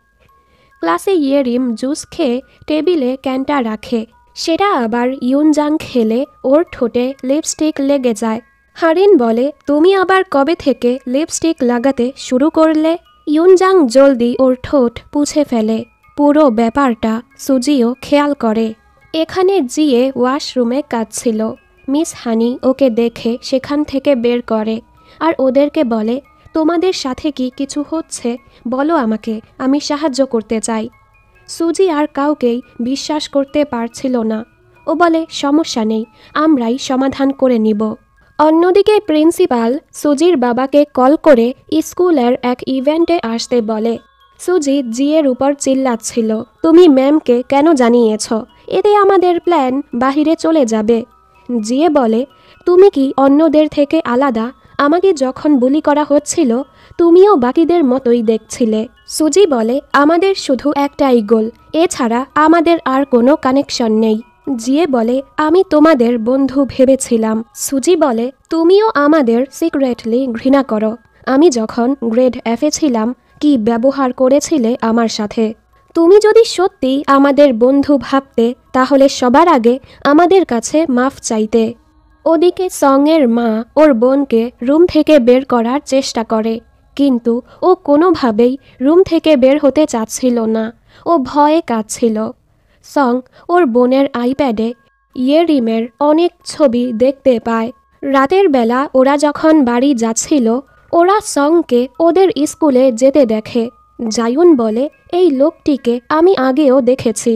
ক্লাসে ইয়েরিম জুস খেয়ে টেবিলে ক্যানটা রাখে সেটা আবার ইউনজাং খেলে ওর ঠোঁটে লিপস্টিক লেগে যায় হারিন বলে তুমি আবার কবে থেকে লিপস্টিক লাগাতে শুরু করলে ইউনজাং জলদি ওর ঠোঁট পুছে ফেলে পুরো ব্যাপারটা সুজিও খেয়াল করে এখানে জিয়ে ওয়াশরুমে কাঁদছিল মিস হানি ওকে দেখে সেখান থেকে বের করে আর ওদেরকে বলে তোমাদের সাথে কি কিছু হচ্ছে বলো আমাকে আমি সাহায্য করতে চাই সুজি আর কাউকেই বিশ্বাস করতে পারছিল না ও বলে সমস্যা নেই আমরাই সমাধান করে নিব অন্যদিকে প্রিন্সিপাল সুজির বাবাকে কল করে স্কুলের এক ইভেন্টে আসতে বলে সুজি জিয়ের উপর চিল্লাচ্ছিল তুমি ম্যামকে কেন জানিয়েছ এতে আমাদের প্ল্যান বাহিরে চলে যাবে জিয়ে বলে তুমি কি অন্যদের থেকে আলাদা আমাকে যখন বুলি করা হচ্ছিল তুমিও বাকিদের মতোই দেখছিলে সুজি বলে আমাদের শুধু একটাই গোল এছাড়া আমাদের আর কোনো কানেকশন নেই জিয়ে বলে আমি তোমাদের বন্ধু ভেবেছিলাম সুজি বলে তুমিও আমাদের সিক্রেটলি ঘৃণা করো আমি যখন গ্রেড এফে ছিলাম কি ব্যবহার করেছিলে আমার সাথে তুমি যদি সত্যি আমাদের বন্ধু ভাবতে তাহলে সবার আগে আমাদের কাছে মাফ চাইতে ওদিকে সঙের মা ওর বোনকে রুম থেকে বের করার চেষ্টা করে কিন্তু ও কোনোভাবেই রুম থেকে বের হতে চাচ্ছিল না ও ভয়ে কাঁদছিল সং ওর বোনের আইপ্যাডে ইয়েরিমের অনেক ছবি দেখতে পায় রাতের বেলা ওরা যখন বাড়ি যাচ্ছিল ওরা সংকে ওদের স্কুলে যেতে দেখে জায়ুন বলে এই লোকটিকে আমি আগেও দেখেছি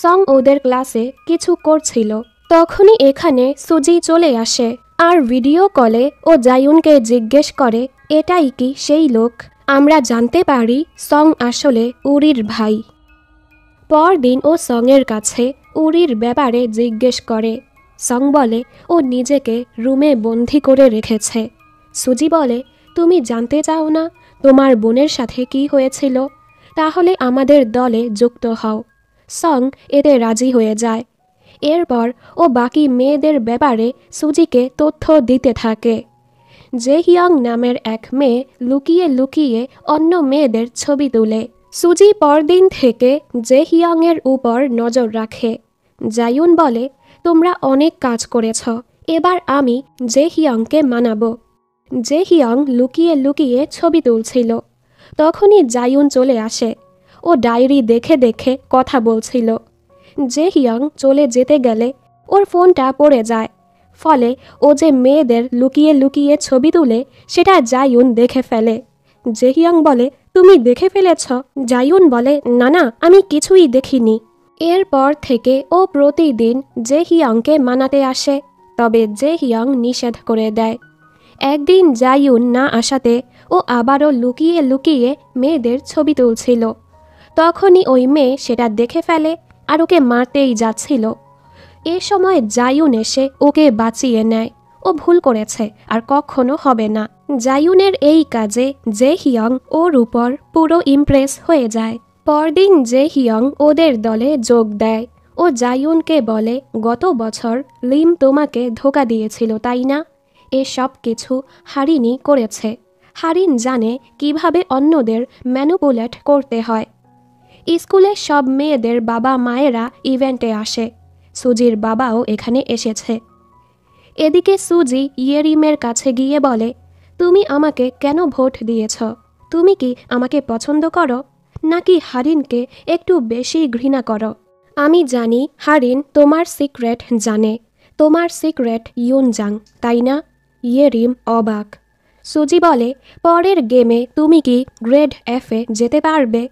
সং ওদের ক্লাসে কিছু করছিল তখনই এখানে সুজি চলে আসে আর ভিডিও কলে ও জায়ুনকে জিজ্ঞেস করে এটাই কি সেই লোক আমরা জানতে পারি সং আসলে উরির ভাই পরদিন ও সঙের কাছে উরির ব্যাপারে জিজ্ঞেস করে সং বলে ও নিজেকে রুমে বন্দি করে রেখেছে সুজি বলে তুমি জানতে চাও না তোমার বোনের সাথে কি হয়েছিল তাহলে আমাদের দলে যুক্ত হও সং এতে রাজি হয়ে যায় এরপর ও বাকি মেয়েদের ব্যাপারে সুজিকে তথ্য দিতে থাকে জেহিয়াং নামের এক মেয়ে লুকিয়ে লুকিয়ে অন্য মেয়েদের ছবি তুলে সুজি পরদিন থেকে জেহিয়াংয়ের উপর নজর রাখে জায়ুন বলে তোমরা অনেক কাজ করেছ এবার আমি জেহিয়াংকে মানাব জেহিয়াং লুকিয়ে লুকিয়ে ছবি তুলছিল তখনই জায়ুন চলে আসে ও ডায়েরি দেখে দেখে কথা বলছিল জেহিয়াং চলে যেতে গেলে ওর ফোনটা পড়ে যায় ফলে ও যে মেয়েদের লুকিয়ে লুকিয়ে ছবি তুলে সেটা জায়ুন দেখে ফেলে জেহিয়ং বলে তুমি দেখে ফেলেছ জায়ুন বলে না না আমি কিছুই দেখিনি এরপর থেকে ও প্রতিদিন জে হিয়ংকে মানাতে আসে তবে জে হিয়ং নিষেধ করে দেয় একদিন জায়ুন না আসাতে ও আবারও লুকিয়ে লুকিয়ে মেয়েদের ছবি তুলছিল তখনই ওই মেয়ে সেটা দেখে ফেলে আর ওকে মারতেই যাচ্ছিল এ সময় জায়ুন এসে ওকে বাঁচিয়ে নেয় ও ভুল করেছে আর কখনো হবে না জায়ুনের এই কাজে জে হিয়ং ওর উপর পুরো ইমপ্রেস হয়ে যায় পরদিন জে হিয়ং ওদের দলে যোগ দেয় ও জায়ুনকে বলে গত বছর লিম তোমাকে ধোকা দিয়েছিল তাই না এসব কিছু হারিনি করেছে হারিন জানে কিভাবে অন্যদের ম্যানুপুলেট করতে হয় স্কুলের সব মেয়েদের বাবা মায়েরা ইভেন্টে আসে সুজির বাবাও এখানে এসেছে এদিকে সুজি ইয়েরিমের কাছে গিয়ে বলে তুমি আমাকে কেন ভোট দিয়েছ তুমি কি আমাকে পছন্দ করো নাকি হারিনকে একটু বেশি ঘৃণা করো আমি জানি হারিন তোমার সিক্রেট জানে তোমার সিক্রেট ইউনজাং তাই না ইয়েরিম অবাক সুজি বলে পরের গেমে তুমি কি গ্রেড এফে যেতে পারবে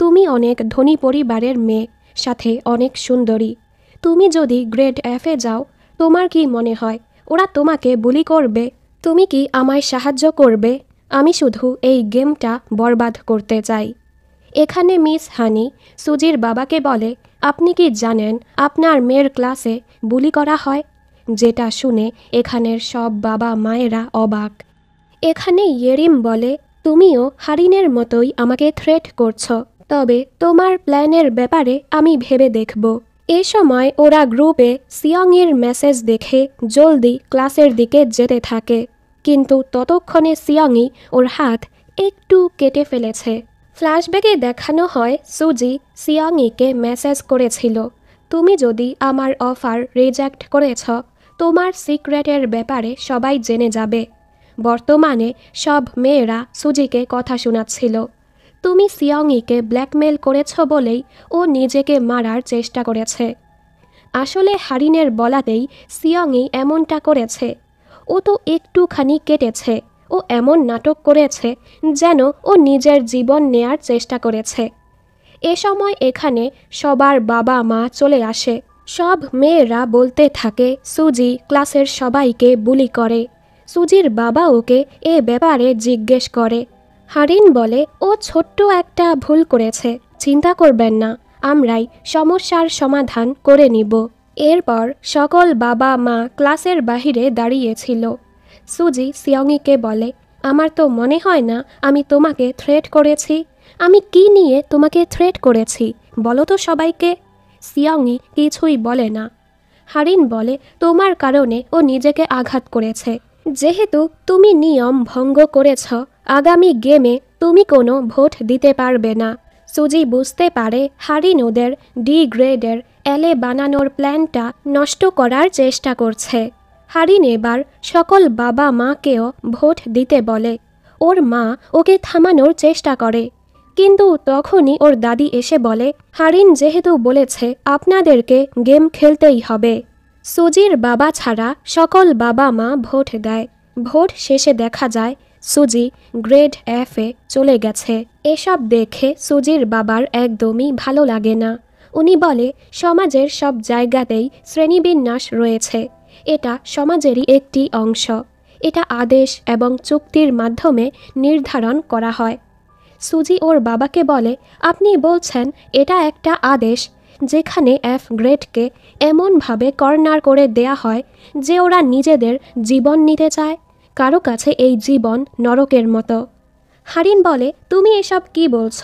তুমি অনেক ধনী পরিবারের মেয়ে সাথে অনেক সুন্দরী তুমি যদি গ্রেড এফে যাও তোমার কি মনে হয় ওরা তোমাকে বুলি করবে তুমি কি আমায় সাহায্য করবে আমি শুধু এই গেমটা বরবাদ করতে চাই এখানে মিস হানি সুজির বাবাকে বলে আপনি কি জানেন আপনার মেয়ের ক্লাসে বুলি করা হয় যেটা শুনে এখানের সব বাবা মায়েরা অবাক এখানে ইয়েরিম বলে তুমিও হারিনের মতোই আমাকে থ্রেট করছ তবে তোমার প্ল্যানের ব্যাপারে আমি ভেবে দেখব এ সময় ওরা গ্রুপে সিয়ংয়ের মেসেজ দেখে জলদি ক্লাসের দিকে যেতে থাকে কিন্তু ততক্ষণে সিয়ংই ওর হাত একটু কেটে ফেলেছে ফ্ল্যাশব্যাকে দেখানো হয় সুজি সিয়ংইকে মেসেজ করেছিল তুমি যদি আমার অফার রিজেক্ট করেছ তোমার সিক্রেটের ব্যাপারে সবাই জেনে যাবে বর্তমানে সব মেয়েরা সুজিকে কথা শোনাচ্ছিল তুমি সিয়ংইকে ব্ল্যাকমেল করেছ বলেই ও নিজেকে মারার চেষ্টা করেছে আসলে হারিনের বলাতেই সিয়ংই এমনটা করেছে ও তো একটুখানি কেটেছে ও এমন নাটক করেছে যেন ও নিজের জীবন নেয়ার চেষ্টা করেছে এ সময় এখানে সবার বাবা মা চলে আসে সব মেয়েরা বলতে থাকে সুজি ক্লাসের সবাইকে বুলি করে সুজির বাবা ওকে এ ব্যাপারে জিজ্ঞেস করে হারিন বলে ও ছোট্ট একটা ভুল করেছে চিন্তা করবেন না আমরাই সমস্যার সমাধান করে নিব এরপর সকল বাবা মা ক্লাসের বাহিরে দাঁড়িয়েছিল সুজি সিয়ংকে বলে আমার তো মনে হয় না আমি তোমাকে থ্রেট করেছি আমি কি নিয়ে তোমাকে থ্রেট করেছি বলো তো সবাইকে সিয়ংই কিছুই বলে না হারিন বলে তোমার কারণে ও নিজেকে আঘাত করেছে যেহেতু তুমি নিয়ম ভঙ্গ করেছ আগামী গেমে তুমি কোনো ভোট দিতে পারবে না সুজি বুঝতে পারে হারিনোদের ডি গ্রেডের এলে বানানোর প্ল্যানটা নষ্ট করার চেষ্টা করছে হারিন এবার সকল বাবা মাকেও ভোট দিতে বলে ওর মা ওকে থামানোর চেষ্টা করে কিন্তু তখনই ওর দাদি এসে বলে হারিন যেহেতু বলেছে আপনাদেরকে গেম খেলতেই হবে সুজির বাবা ছাড়া সকল বাবা মা ভোট দেয় ভোট শেষে দেখা যায় সুজি গ্রেড এফ এ চলে গেছে এসব দেখে সুজির বাবার একদমই ভালো লাগে না উনি বলে সমাজের সব জায়গাতেই শ্রেণীবিন্যাস রয়েছে এটা সমাজেরই একটি অংশ এটা আদেশ এবং চুক্তির মাধ্যমে নির্ধারণ করা হয় সুজি ওর বাবাকে বলে আপনি বলছেন এটা একটা আদেশ যেখানে এফ গ্রেডকে এমনভাবে কর্নার করে দেয়া হয় যে ওরা নিজেদের জীবন নিতে চায় কারো কাছে এই জীবন নরকের মতো হারিন বলে তুমি এসব কি বলছ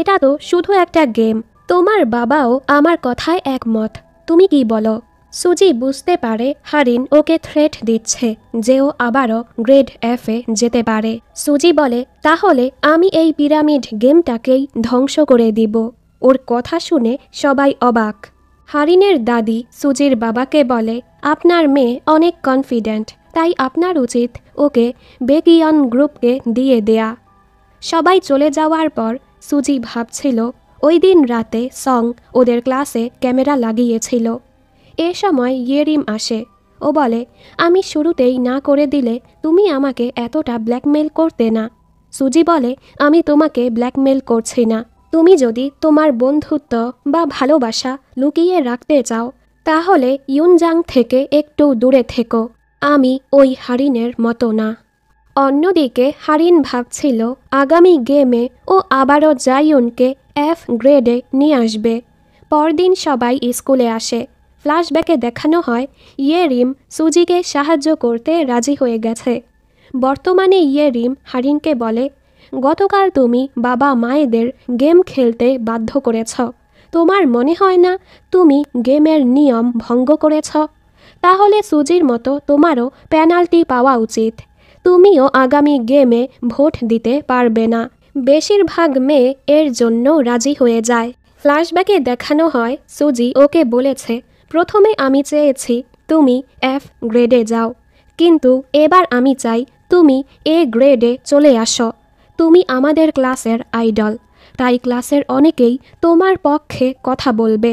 এটা তো শুধু একটা গেম তোমার বাবাও আমার কথায় একমত তুমি কি বলো সুজি বুঝতে পারে হারিন ওকে থ্রেট দিচ্ছে যে ও আবারও গ্রেড এফে যেতে পারে সুজি বলে তাহলে আমি এই পিরামিড গেমটাকেই ধ্বংস করে দিব ওর কথা শুনে সবাই অবাক হারিনের দাদি সুজির বাবাকে বলে আপনার মেয়ে অনেক কনফিডেন্ট তাই আপনার উচিত ওকে বেগিয়ন গ্রুপকে দিয়ে দেয়া সবাই চলে যাওয়ার পর সুজি ভাবছিল ওই দিন রাতে সং ওদের ক্লাসে ক্যামেরা লাগিয়েছিল এ সময় ইয়েরিম আসে ও বলে আমি শুরুতেই না করে দিলে তুমি আমাকে এতটা ব্ল্যাকমেল করতে না সুজি বলে আমি তোমাকে ব্ল্যাকমেল করছি না তুমি যদি তোমার বন্ধুত্ব বা ভালোবাসা লুকিয়ে রাখতে চাও তাহলে ইউনজাং থেকে একটু দূরে থেকো আমি ওই হারিনের মতো না অন্যদিকে হারিন ভাবছিল আগামী গেমে ও আবারও জাইউনকে এফ গ্রেডে নিয়ে আসবে পরদিন সবাই স্কুলে আসে ফ্ল্যাশব্যাকে দেখানো হয় ইয়েরিম সুজিকে সাহায্য করতে রাজি হয়ে গেছে বর্তমানে ইয়েরিম হারিনকে বলে গতকাল তুমি বাবা মায়েদের গেম খেলতে বাধ্য করেছ তোমার মনে হয় না তুমি গেমের নিয়ম ভঙ্গ করেছ তাহলে সুজির মতো তোমারও পেনাল্টি পাওয়া উচিত তুমিও আগামী গেমে ভোট দিতে পারবে না বেশিরভাগ মেয়ে এর জন্য রাজি হয়ে যায় ফ্ল্যাশব্যাকে দেখানো হয় সুজি ওকে বলেছে প্রথমে আমি চেয়েছি তুমি এফ গ্রেডে যাও কিন্তু এবার আমি চাই তুমি এ গ্রেডে চলে আসো তুমি আমাদের ক্লাসের আইডল তাই ক্লাসের অনেকেই তোমার পক্ষে কথা বলবে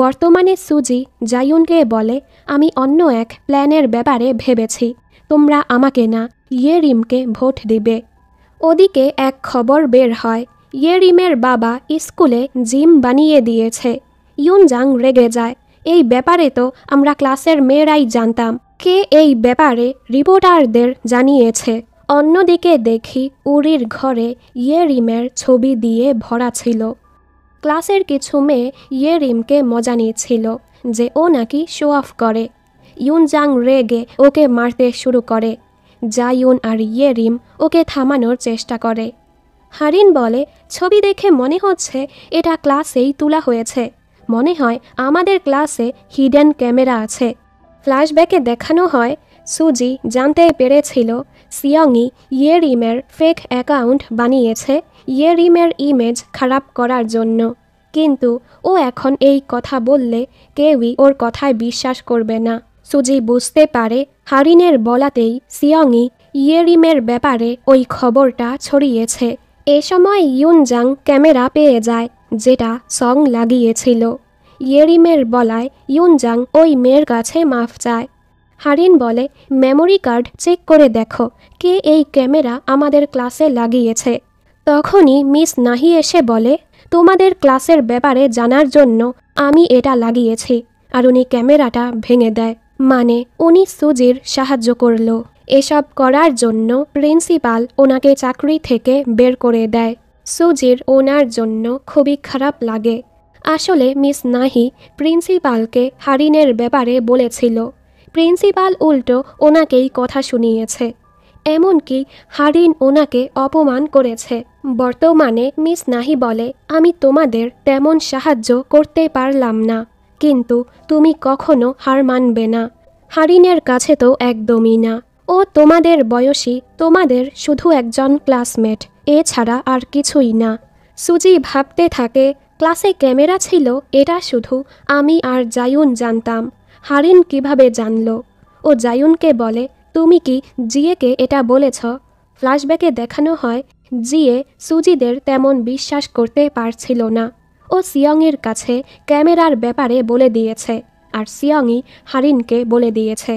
বর্তমানে সুজি জায়ুনকে বলে আমি অন্য এক প্ল্যানের ব্যাপারে ভেবেছি তোমরা আমাকে না ইয়েরিমকে ভোট দিবে ওদিকে এক খবর বের হয় ইয়েরিমের বাবা স্কুলে জিম বানিয়ে দিয়েছে ইউনজাং রেগে যায় এই ব্যাপারে তো আমরা ক্লাসের মেয়েরাই জানতাম কে এই ব্যাপারে রিপোর্টারদের জানিয়েছে অন্যদিকে দেখি উরির ঘরে ইয়েরিমের ছবি দিয়ে ভরা ছিল ক্লাসের কিছু মেয়ে ইয়েরিমকে মজা নিয়েছিল যে ও নাকি শো অফ করে ইউনজাং রেগে ওকে মারতে শুরু করে ইউন আর ইয়েরিম ওকে থামানোর চেষ্টা করে হারিন বলে ছবি দেখে মনে হচ্ছে এটা ক্লাসেই তোলা হয়েছে মনে হয় আমাদের ক্লাসে হিডেন ক্যামেরা আছে ফ্ল্যাশব্যাকে দেখানো হয় সুজি জানতে পেরেছিল সিয়ংই ইয়েরিমের ফেক অ্যাকাউন্ট বানিয়েছে ইয়েরিমের ইমেজ খারাপ করার জন্য কিন্তু ও এখন এই কথা বললে কেউই ওর কথায় বিশ্বাস করবে না সুজি বুঝতে পারে হারিনের বলাতেই সিয়ংই ইয়েরিমের ব্যাপারে ওই খবরটা ছড়িয়েছে এ সময় ইউনজাং ক্যামেরা পেয়ে যায় যেটা সং লাগিয়েছিল ইয়েরিমের বলায় ইউনজাং ওই মেয়ের কাছে মাফ চায় হারিন বলে মেমোরি কার্ড চেক করে দেখো কে এই ক্যামেরা আমাদের ক্লাসে লাগিয়েছে তখনই মিস নাহি এসে বলে তোমাদের ক্লাসের ব্যাপারে জানার জন্য আমি এটা লাগিয়েছি আর উনি ক্যামেরাটা ভেঙে দেয় মানে উনি সুজির সাহায্য করল এসব করার জন্য প্রিন্সিপাল ওনাকে চাকরি থেকে বের করে দেয় সুজির ওনার জন্য খুবই খারাপ লাগে আসলে মিস নাহি প্রিন্সিপালকে হারিনের ব্যাপারে বলেছিল প্রিন্সিপাল উল্টো ওনাকেই কথা শুনিয়েছে এমনকি হারিন ওনাকে অপমান করেছে বর্তমানে মিস নাহি বলে আমি তোমাদের তেমন সাহায্য করতে পারলাম না কিন্তু তুমি কখনো হার মানবে না হারিনের কাছে তো একদমই না ও তোমাদের বয়সী তোমাদের শুধু একজন ক্লাসমেট এছাড়া আর কিছুই না সুজি ভাবতে থাকে ক্লাসে ক্যামেরা ছিল এটা শুধু আমি আর জায়ুন জানতাম হারিন কিভাবে জানল ও জায়ুনকে বলে তুমি কি জিয়েকে এটা বলেছ ফ্ল্যাশব্যাকে দেখানো হয় জিয়ে সুজিদের তেমন বিশ্বাস করতে পারছিল না ও সিয়ংয়ের কাছে ক্যামেরার ব্যাপারে বলে দিয়েছে আর সিয়ংই হারিনকে বলে দিয়েছে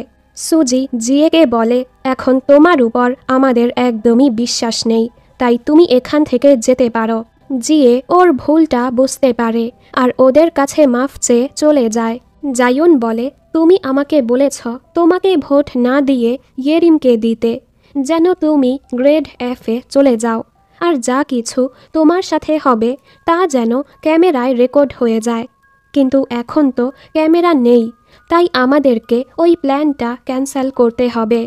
সুজি জিয়েকে বলে এখন তোমার উপর আমাদের একদমই বিশ্বাস নেই তাই তুমি এখান থেকে যেতে পারো জিয়ে ওর ভুলটা বুঝতে পারে আর ওদের কাছে মাফ চেয়ে চলে যায় জায়ন বলে তুমি আমাকে বলেছ তোমাকে ভোট না দিয়ে ইয়েরিমকে দিতে যেন তুমি গ্রেড এফে চলে যাও আর যা কিছু তোমার সাথে হবে তা যেন ক্যামেরায় রেকর্ড হয়ে যায় কিন্তু এখন তো ক্যামেরা নেই তাই আমাদেরকে ওই প্ল্যানটা ক্যান্সেল করতে হবে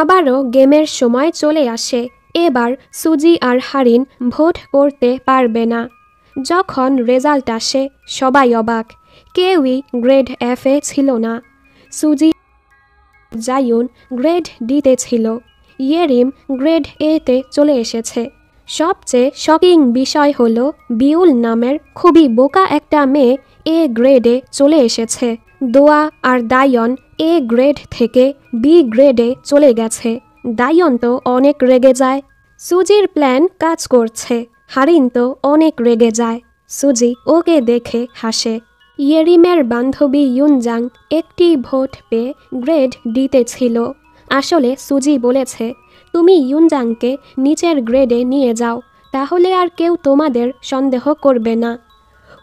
আবারও গেমের সময় চলে আসে এবার সুজি আর হারিন ভোট করতে পারবে না যখন রেজাল্ট আসে সবাই অবাক কেউই গ্রেড এফ এ ছিল না সুজি জায়ুন গ্রেড ডিতে ছিল ইয়েরিম গ্রেড এতে চলে এসেছে সবচেয়ে শকিং বিষয় হল বিউল নামের খুবই বোকা একটা মেয়ে এ গ্রেডে চলে এসেছে দোয়া আর দায়ন এ গ্রেড থেকে বি গ্রেডে চলে গেছে দায়ন তো অনেক রেগে যায় সুজির প্ল্যান কাজ করছে হারিন তো অনেক রেগে যায় সুজি ওকে দেখে হাসে ইয়েরিমের বান্ধবী ইউনজাং একটি ভোট পেয়ে গ্রেড ডিতে ছিল আসলে সুজি বলেছে তুমি ইউনজাংকে নিচের গ্রেডে নিয়ে যাও তাহলে আর কেউ তোমাদের সন্দেহ করবে না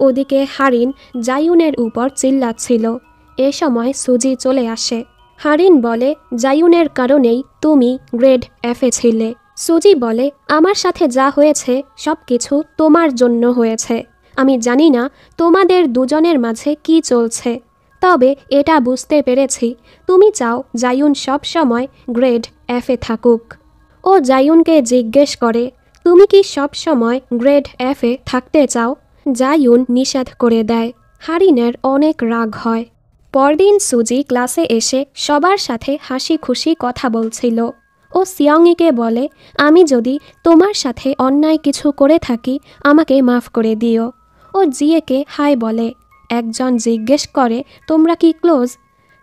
ওদিকে হারিন জায়ুনের উপর চিল্লাচ্ছিল এ সময় সুজি চলে আসে হারিন বলে জায়ুনের কারণেই তুমি গ্রেড এফে ছিলে সুজি বলে আমার সাথে যা হয়েছে সব কিছু তোমার জন্য হয়েছে আমি জানি না তোমাদের দুজনের মাঝে কি চলছে তবে এটা বুঝতে পেরেছি তুমি চাও জায়ুন সব সময় গ্রেড এফে থাকুক ও জায়ুনকে জিজ্ঞেস করে তুমি কি সব সময় গ্রেড এফে থাকতে চাও জায়ুন নিষেধ করে দেয় হারিনের অনেক রাগ হয় পরদিন সুজি ক্লাসে এসে সবার সাথে হাসি খুশি কথা বলছিল ও সিয়ংইকে বলে আমি যদি তোমার সাথে অন্যায় কিছু করে থাকি আমাকে মাফ করে দিও ও জিয়েকে হাই বলে একজন জিজ্ঞেস করে তোমরা কি ক্লোজ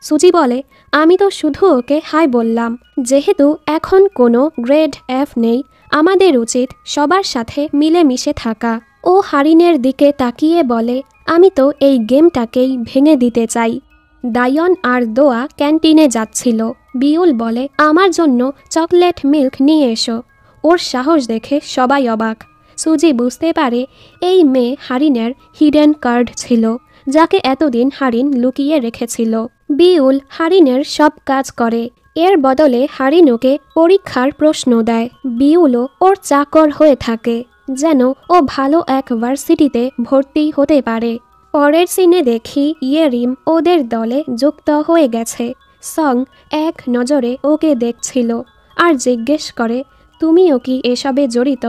সুজি বলে আমি তো শুধু ওকে হাই বললাম যেহেতু এখন কোনো গ্রেড এফ নেই আমাদের উচিত সবার সাথে মিলেমিশে থাকা ও হারিনের দিকে তাকিয়ে বলে আমি তো এই গেমটাকেই ভেঙে দিতে চাই দায়ন আর দোয়া ক্যান্টিনে যাচ্ছিল বিউল বলে আমার জন্য চকলেট মিল্ক নিয়ে এসো ওর সাহস দেখে সবাই অবাক সুজি বুঝতে পারে এই মেয়ে হারিনের হিডেন কার্ড ছিল যাকে এতদিন হারিন লুকিয়ে রেখেছিল বিউল হারিনের সব কাজ করে এর বদলে হারিনুকে পরীক্ষার প্রশ্ন দেয় বিউলও ওর চাকর হয়ে থাকে যেন ও ভালো এক ভার্সিটিতে ভর্তি হতে পারে পরের সিনে দেখি ইয়েরিম ওদের দলে যুক্ত হয়ে গেছে সং এক নজরে ওকে দেখছিল আর জিজ্ঞেস করে তুমিও কি এসবে জড়িত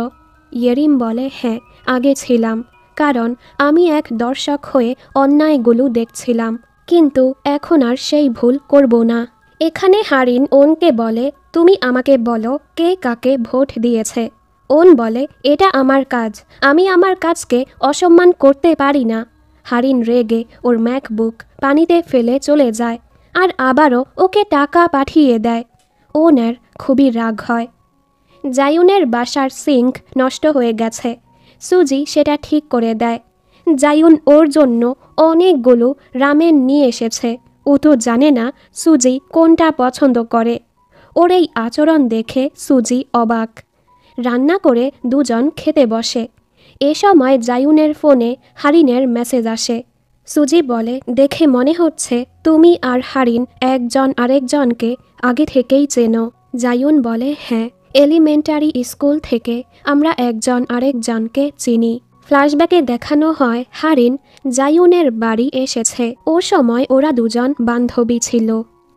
ইয়েরিম বলে হ্যাঁ আগে ছিলাম কারণ আমি এক দর্শক হয়ে অন্যায়গুলো দেখছিলাম কিন্তু এখন আর সেই ভুল করব না এখানে হারিন ওনকে বলে তুমি আমাকে বলো কে কাকে ভোট দিয়েছে ওন বলে এটা আমার কাজ আমি আমার কাজকে অসম্মান করতে পারি না হারিন রেগে ওর ম্যাকবুক পানিতে ফেলে চলে যায় আর আবারও ওকে টাকা পাঠিয়ে দেয় ওনার খুবই রাগ হয় জায়ুনের বাসার সিঙ্ক নষ্ট হয়ে গেছে সুজি সেটা ঠিক করে দেয় জায়ুন ওর জন্য অনেকগুলো রামেন নিয়ে এসেছে ও তো জানে না সুজি কোনটা পছন্দ করে ওর এই আচরণ দেখে সুজি অবাক রান্না করে দুজন খেতে বসে এ সময় জায়ুনের ফোনে হারিনের মেসেজ আসে সুজি বলে দেখে মনে হচ্ছে তুমি আর হারিন একজন আরেকজনকে আগে থেকেই চেনো জায়ুন বলে হ্যাঁ এলিমেন্টারি স্কুল থেকে আমরা একজন আরেকজনকে চিনি ফ্ল্যাশব্যাকে দেখানো হয় হারিন জায়ুনের বাড়ি এসেছে ও সময় ওরা দুজন বান্ধবী ছিল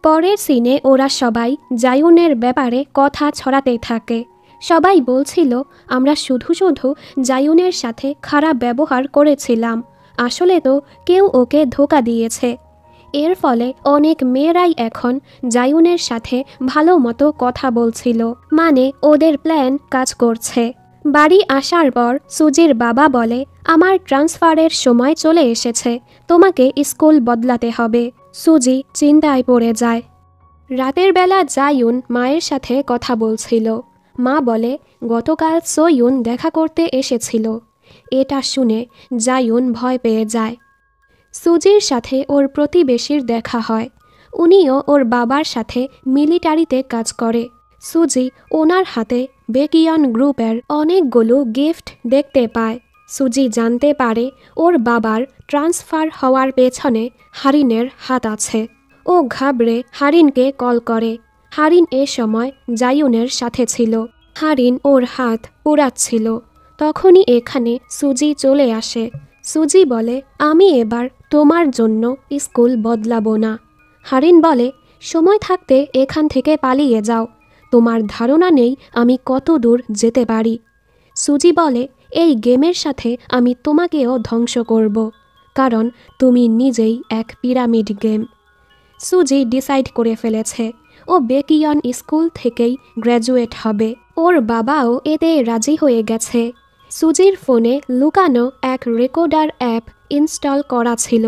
পরের সিনে ওরা সবাই জায়ুনের ব্যাপারে কথা ছড়াতে থাকে সবাই বলছিল আমরা শুধু শুধু জায়ুনের সাথে খারাপ ব্যবহার করেছিলাম আসলে তো কেউ ওকে ধোকা দিয়েছে এর ফলে অনেক মেয়েরাই এখন জায়ুনের সাথে ভালো মতো কথা বলছিল মানে ওদের প্ল্যান কাজ করছে বাড়ি আসার পর সুজির বাবা বলে আমার ট্রান্সফারের সময় চলে এসেছে তোমাকে স্কুল বদলাতে হবে সুজি চিন্তায় পড়ে যায় রাতের বেলা জায়ুন মায়ের সাথে কথা বলছিল মা বলে গতকাল সয়ুন দেখা করতে এসেছিল এটা শুনে জায়ুন ভয় পেয়ে যায় সুজির সাথে ওর প্রতিবেশীর দেখা হয় উনিও ওর বাবার সাথে মিলিটারিতে কাজ করে সুজি ওনার হাতে বেকিয়ন গ্রুপের অনেকগুলো গিফট দেখতে পায় সুজি জানতে পারে ওর বাবার ট্রান্সফার হওয়ার পেছনে হারিনের হাত আছে ও ঘাবড়ে হারিনকে কল করে হারিন এ সময় জায়ুনের সাথে ছিল হারিন ওর হাত পোড়াচ্ছিল তখনই এখানে সুজি চলে আসে সুজি বলে আমি এবার তোমার জন্য স্কুল বদলাবো না হারিন বলে সময় থাকতে এখান থেকে পালিয়ে যাও তোমার ধারণা নেই আমি কত দূর যেতে পারি সুজি বলে এই গেমের সাথে আমি তোমাকেও ধ্বংস করব কারণ তুমি নিজেই এক পিরামিড গেম সুজি ডিসাইড করে ফেলেছে ও বেকিয়ন স্কুল থেকেই গ্র্যাজুয়েট হবে ওর বাবাও এতে রাজি হয়ে গেছে সুজির ফোনে লুকানো এক রেকর্ডার অ্যাপ ইনস্টল করা ছিল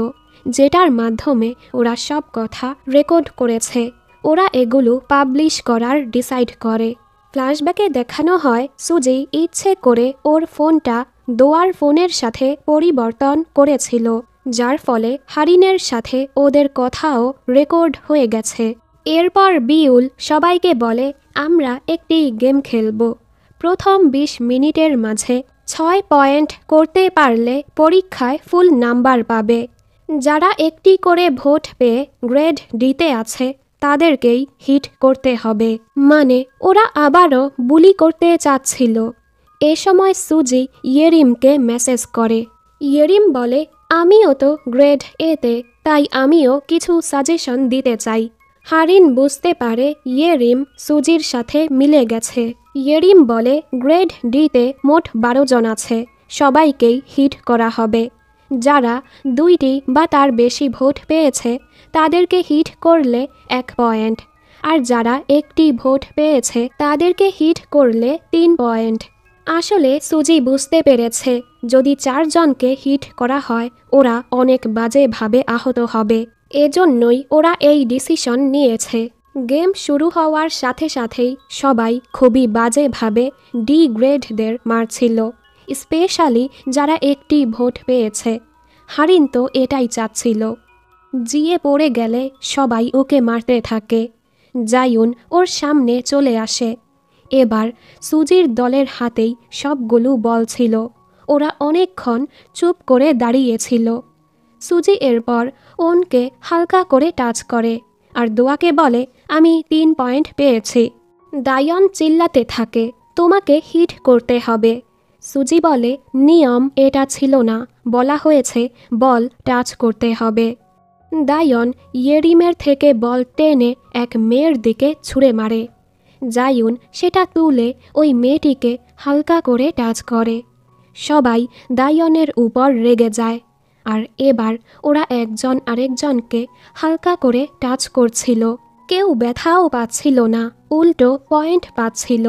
যেটার মাধ্যমে ওরা সব কথা রেকর্ড করেছে ওরা এগুলো পাবলিশ করার ডিসাইড করে ফ্ল্যাশব্যাকে দেখানো হয় সুজি ইচ্ছে করে ওর ফোনটা দোয়ার ফোনের সাথে পরিবর্তন করেছিল যার ফলে হারিনের সাথে ওদের কথাও রেকর্ড হয়ে গেছে এরপর বিউল সবাইকে বলে আমরা একটি গেম খেলব প্রথম ২০ মিনিটের মাঝে ছয় পয়েন্ট করতে পারলে পরীক্ষায় ফুল নাম্বার পাবে যারা একটি করে ভোট পেয়ে গ্রেড ডিতে আছে তাদেরকেই হিট করতে হবে মানে ওরা আবারও বুলি করতে চাচ্ছিল এ সময় সুজি ইয়েরিমকে মেসেজ করে ইয়েরিম বলে আমিও তো গ্রেড এতে তাই আমিও কিছু সাজেশন দিতে চাই হারিন বুঝতে পারে ইয়েরিম সুজির সাথে মিলে গেছে ইয়েরিম বলে গ্রেড ডিতে মোট বারো জন আছে সবাইকেই হিট করা হবে যারা দুইটি বা তার বেশি ভোট পেয়েছে তাদেরকে হিট করলে এক পয়েন্ট আর যারা একটি ভোট পেয়েছে তাদেরকে হিট করলে তিন পয়েন্ট আসলে সুজি বুঝতে পেরেছে যদি চারজনকে হিট করা হয় ওরা অনেক বাজেভাবে আহত হবে এজন্যই ওরা এই ডিসিশন নিয়েছে গেম শুরু হওয়ার সাথে সাথেই সবাই খুবই বাজেভাবে ডি গ্রেডদের মারছিল স্পেশালি যারা একটি ভোট পেয়েছে হারিন তো এটাই চাচ্ছিল জিয়ে পড়ে গেলে সবাই ওকে মারতে থাকে জায়ুন ওর সামনে চলে আসে এবার সুজির দলের হাতেই সবগুলো বল ছিল ওরা অনেকক্ষণ চুপ করে দাঁড়িয়েছিল সুজি এরপর ওনকে হালকা করে টাচ করে আর দোয়াকে বলে আমি তিন পয়েন্ট পেয়েছি দায়ন চিল্লাতে থাকে তোমাকে হিট করতে হবে সুজি বলে নিয়ম এটা ছিল না বলা হয়েছে বল টাচ করতে হবে দায়ন ইয়েরিমের থেকে বল টেনে এক মেয়ের দিকে ছুঁড়ে মারে জায়ুন সেটা তুলে ওই মেয়েটিকে হালকা করে টাচ করে সবাই দায়নের উপর রেগে যায় আর এবার ওরা একজন আরেকজনকে হালকা করে টাচ করছিল কেউ ব্যথাও পাচ্ছিল না উল্টো পয়েন্ট পাচ্ছিল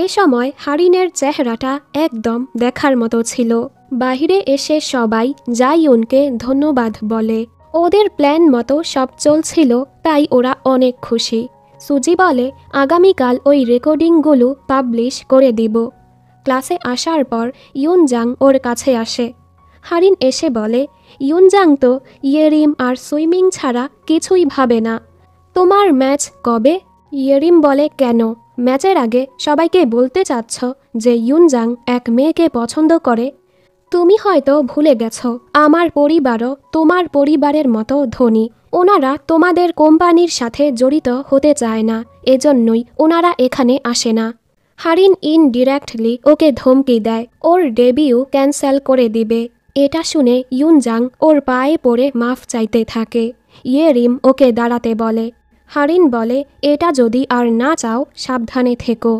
এ সময় হারিনের চেহারাটা একদম দেখার মতো ছিল বাহিরে এসে সবাই জাইউনকে ধন্যবাদ বলে ওদের প্ল্যান মতো সব চলছিল তাই ওরা অনেক খুশি সুজি বলে আগামীকাল ওই রেকর্ডিংগুলো পাবলিশ করে দিব ক্লাসে আসার পর ইউনজাং ওর কাছে আসে হারিন এসে বলে ইউনজাং তো ইয়েরিম আর সুইমিং ছাড়া কিছুই ভাবে না তোমার ম্যাচ কবে ইয়েরিম বলে কেন ম্যাচের আগে সবাইকে বলতে চাচ্ছ যে ইউনজাং এক মেয়েকে পছন্দ করে তুমি হয়তো ভুলে গেছ আমার পরিবারও তোমার পরিবারের মতো ধনী ওনারা তোমাদের কোম্পানির সাথে জড়িত হতে চায় না এজন্যই ওনারা এখানে আসে না হারিন ইনডিরেক্টলি ওকে ধমকি দেয় ওর ডেবিউ ক্যান্সেল করে দিবে এটা শুনে ইউনজাং ওর পায়ে পড়ে মাফ চাইতে থাকে ইয়ে রিম ওকে দাঁড়াতে বলে হারিন বলে এটা যদি আর না চাও সাবধানে থেকো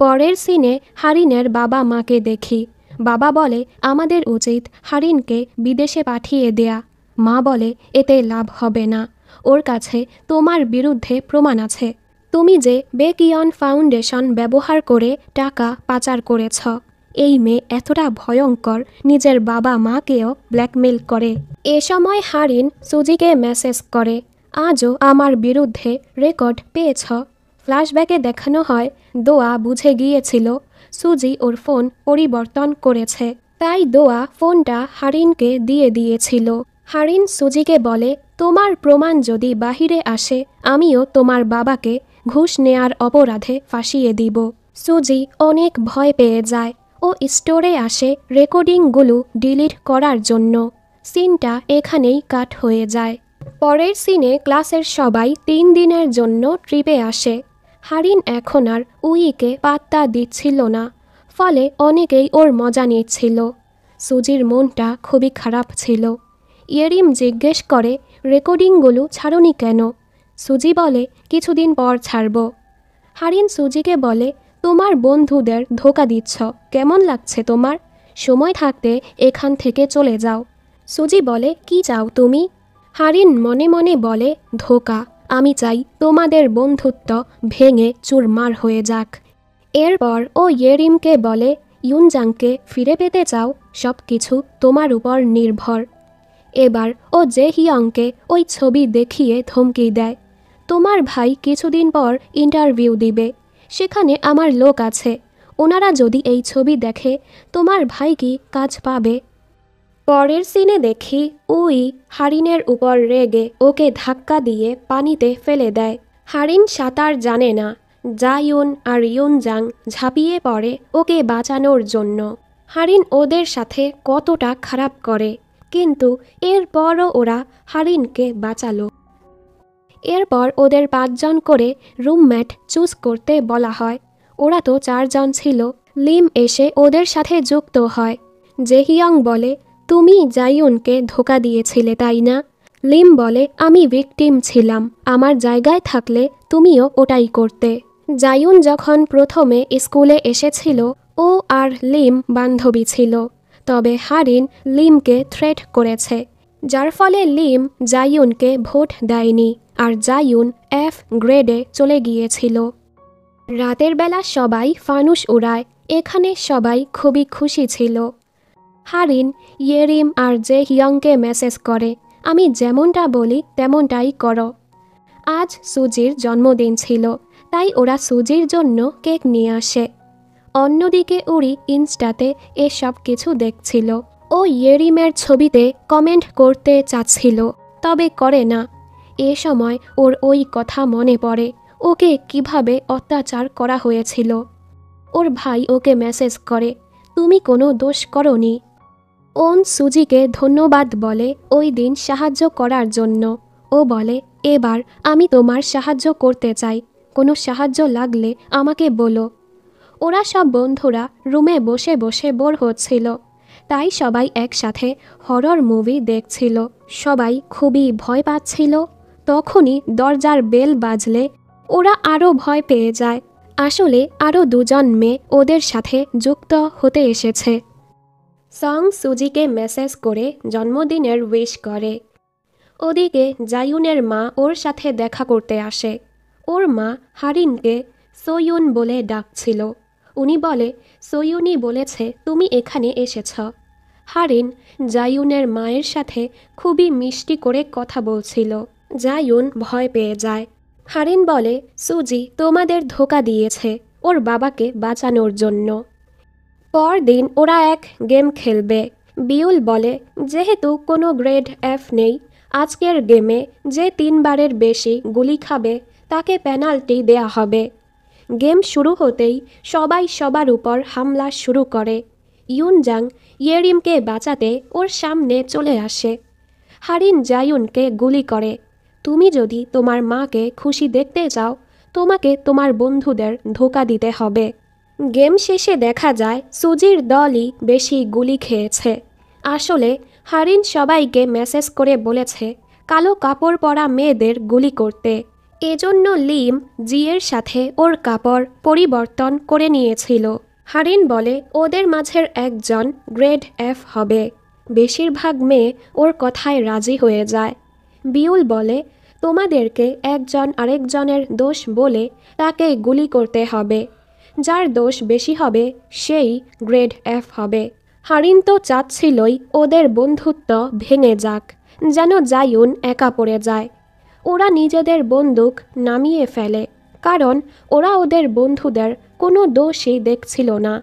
পরের সিনে হারিনের বাবা মাকে দেখি বাবা বলে আমাদের উচিত হারিনকে বিদেশে পাঠিয়ে দেয়া মা বলে এতে লাভ হবে না ওর কাছে তোমার বিরুদ্ধে প্রমাণ আছে তুমি যে বেকিয়ন ফাউন্ডেশন ব্যবহার করে টাকা পাচার করেছ এই মেয়ে এতটা ভয়ঙ্কর নিজের বাবা মাকেও ব্ল্যাকমেল করে এ সময় হারিন সুজিকে মেসেজ করে আজও আমার বিরুদ্ধে রেকর্ড পেয়েছ ফ্ল্যাশব্যাকে দেখানো হয় দোয়া বুঝে গিয়েছিল সুজি ওর ফোন পরিবর্তন করেছে তাই দোয়া ফোনটা হারিনকে দিয়ে দিয়েছিল হারিন সুজিকে বলে তোমার প্রমাণ যদি বাহিরে আসে আমিও তোমার বাবাকে ঘুষ নেয়ার অপরাধে ফাঁসিয়ে দিব সুজি অনেক ভয় পেয়ে যায় ও স্টোরে আসে রেকর্ডিংগুলো ডিলিট করার জন্য সিনটা এখানেই কাট হয়ে যায় পরের সিনে ক্লাসের সবাই তিন দিনের জন্য ট্রিপে আসে হারিন এখন আর উইকে পাত্তা দিচ্ছিল না ফলে অনেকেই ওর মজা নিচ্ছিল সুজির মনটা খুবই খারাপ ছিল ইয়েরিম জিজ্ঞেস করে রেকর্ডিংগুলো ছাড়নি কেন সুজি বলে কিছুদিন পর ছাড়ব হারিন সুজিকে বলে তোমার বন্ধুদের ধোকা দিচ্ছ কেমন লাগছে তোমার সময় থাকতে এখান থেকে চলে যাও সুজি বলে কি চাও তুমি হারিন মনে মনে বলে ধোকা আমি চাই তোমাদের বন্ধুত্ব ভেঙে চুরমার হয়ে যাক এরপর ও ইয়েরিমকে বলে ইউনজাংকে ফিরে পেতে চাও সব কিছু তোমার উপর নির্ভর এবার ও জে হিয়ংকে ওই ছবি দেখিয়ে ধমকি দেয় তোমার ভাই কিছুদিন পর ইন্টারভিউ দিবে সেখানে আমার লোক আছে ওনারা যদি এই ছবি দেখে তোমার ভাই কি কাজ পাবে পরের সিনে দেখি উই হারিনের উপর রেগে ওকে ধাক্কা দিয়ে পানিতে ফেলে দেয় হারিন সাঁতার জানে না ইউন আর ইউনজাং ঝাঁপিয়ে পড়ে ওকে বাঁচানোর জন্য হারিন ওদের সাথে কতটা খারাপ করে কিন্তু এরপরও ওরা হারিনকে বাঁচালো এরপর ওদের পাঁচজন করে রুমমেট চুজ করতে বলা হয় ওরা তো চারজন ছিল লিম এসে ওদের সাথে যুক্ত হয় জেহিয়ং বলে তুমি জাইউনকে ধোকা দিয়েছিলে তাই না লিম বলে আমি ভিকটিম ছিলাম আমার জায়গায় থাকলে তুমিও ওটাই করতে জায়ুন যখন প্রথমে স্কুলে এসেছিল ও আর লিম বান্ধবী ছিল তবে হারিন লিমকে থ্রেট করেছে যার ফলে লিম জায়ুনকে ভোট দেয়নি আর জায়ুন এফ গ্রেডে চলে গিয়েছিল রাতের বেলা সবাই ফানুস উড়ায় এখানে সবাই খুবই খুশি ছিল হারিন ইয়েরিম আর জে হিয়ংকে মেসেজ করে আমি যেমনটা বলি তেমনটাই করো আজ সুজির জন্মদিন ছিল তাই ওরা সুজির জন্য কেক নিয়ে আসে অন্যদিকে উড়ি ইনস্টাতে এসব কিছু দেখছিল ও ইয়েরিমের ছবিতে কমেন্ট করতে চাচ্ছিল তবে করে না এ সময় ওর ওই কথা মনে পড়ে ওকে কিভাবে অত্যাচার করা হয়েছিল ওর ভাই ওকে মেসেজ করে তুমি কোনো দোষ করনি ওন সুজিকে ধন্যবাদ বলে ওই দিন সাহায্য করার জন্য ও বলে এবার আমি তোমার সাহায্য করতে চাই কোনো সাহায্য লাগলে আমাকে বলো ওরা সব বন্ধুরা রুমে বসে বসে বোর হচ্ছিল তাই সবাই একসাথে হরর মুভি দেখছিল সবাই খুবই ভয় পাচ্ছিল তখনই দরজার বেল বাজলে ওরা আরও ভয় পেয়ে যায় আসলে আরও দুজন মেয়ে ওদের সাথে যুক্ত হতে এসেছে সং সুজিকে মেসেজ করে জন্মদিনের উইশ করে ওদিকে জায়ুনের মা ওর সাথে দেখা করতে আসে ওর মা হারিনকে সোয়ুন বলে ডাকছিল উনি বলে সৈয়ুনি বলেছে তুমি এখানে এসেছ হারিন জায়ুনের মায়ের সাথে খুবই মিষ্টি করে কথা বলছিল জায়ুন ভয় পেয়ে যায় হারিন বলে সুজি তোমাদের ধোকা দিয়েছে ওর বাবাকে বাঁচানোর জন্য পরদিন ওরা এক গেম খেলবে বিউল বলে যেহেতু কোনো গ্রেড এফ নেই আজকের গেমে যে তিনবারের বেশি গুলি খাবে তাকে পেনাল্টি দেয়া হবে গেম শুরু হতেই সবাই সবার উপর হামলা শুরু করে ইউনজাং ইয়েরিমকে বাঁচাতে ওর সামনে চলে আসে হারিন জায়ুনকে গুলি করে তুমি যদি তোমার মাকে খুশি দেখতে চাও তোমাকে তোমার বন্ধুদের ধোকা দিতে হবে গেম শেষে দেখা যায় সুজির দলই বেশি গুলি খেয়েছে আসলে হারিন সবাইকে মেসেজ করে বলেছে কালো কাপড় পরা মেয়েদের গুলি করতে এজন্য লিম জিয়ের সাথে ওর কাপড় পরিবর্তন করে নিয়েছিল হারিন বলে ওদের মাঝের একজন গ্রেড এফ হবে বেশিরভাগ মেয়ে ওর কথায় রাজি হয়ে যায় বিউল বলে তোমাদেরকে একজন আরেকজনের দোষ বলে তাকে গুলি করতে হবে যার দোষ বেশি হবে সেই গ্রেড এফ হবে হারিন তো চাচ্ছিলই ওদের বন্ধুত্ব ভেঙে যাক যেন জায়ুন একা পড়ে যায় ওরা নিজেদের বন্দুক নামিয়ে ফেলে কারণ ওরা ওদের বন্ধুদের কোনো দোষই দেখছিল না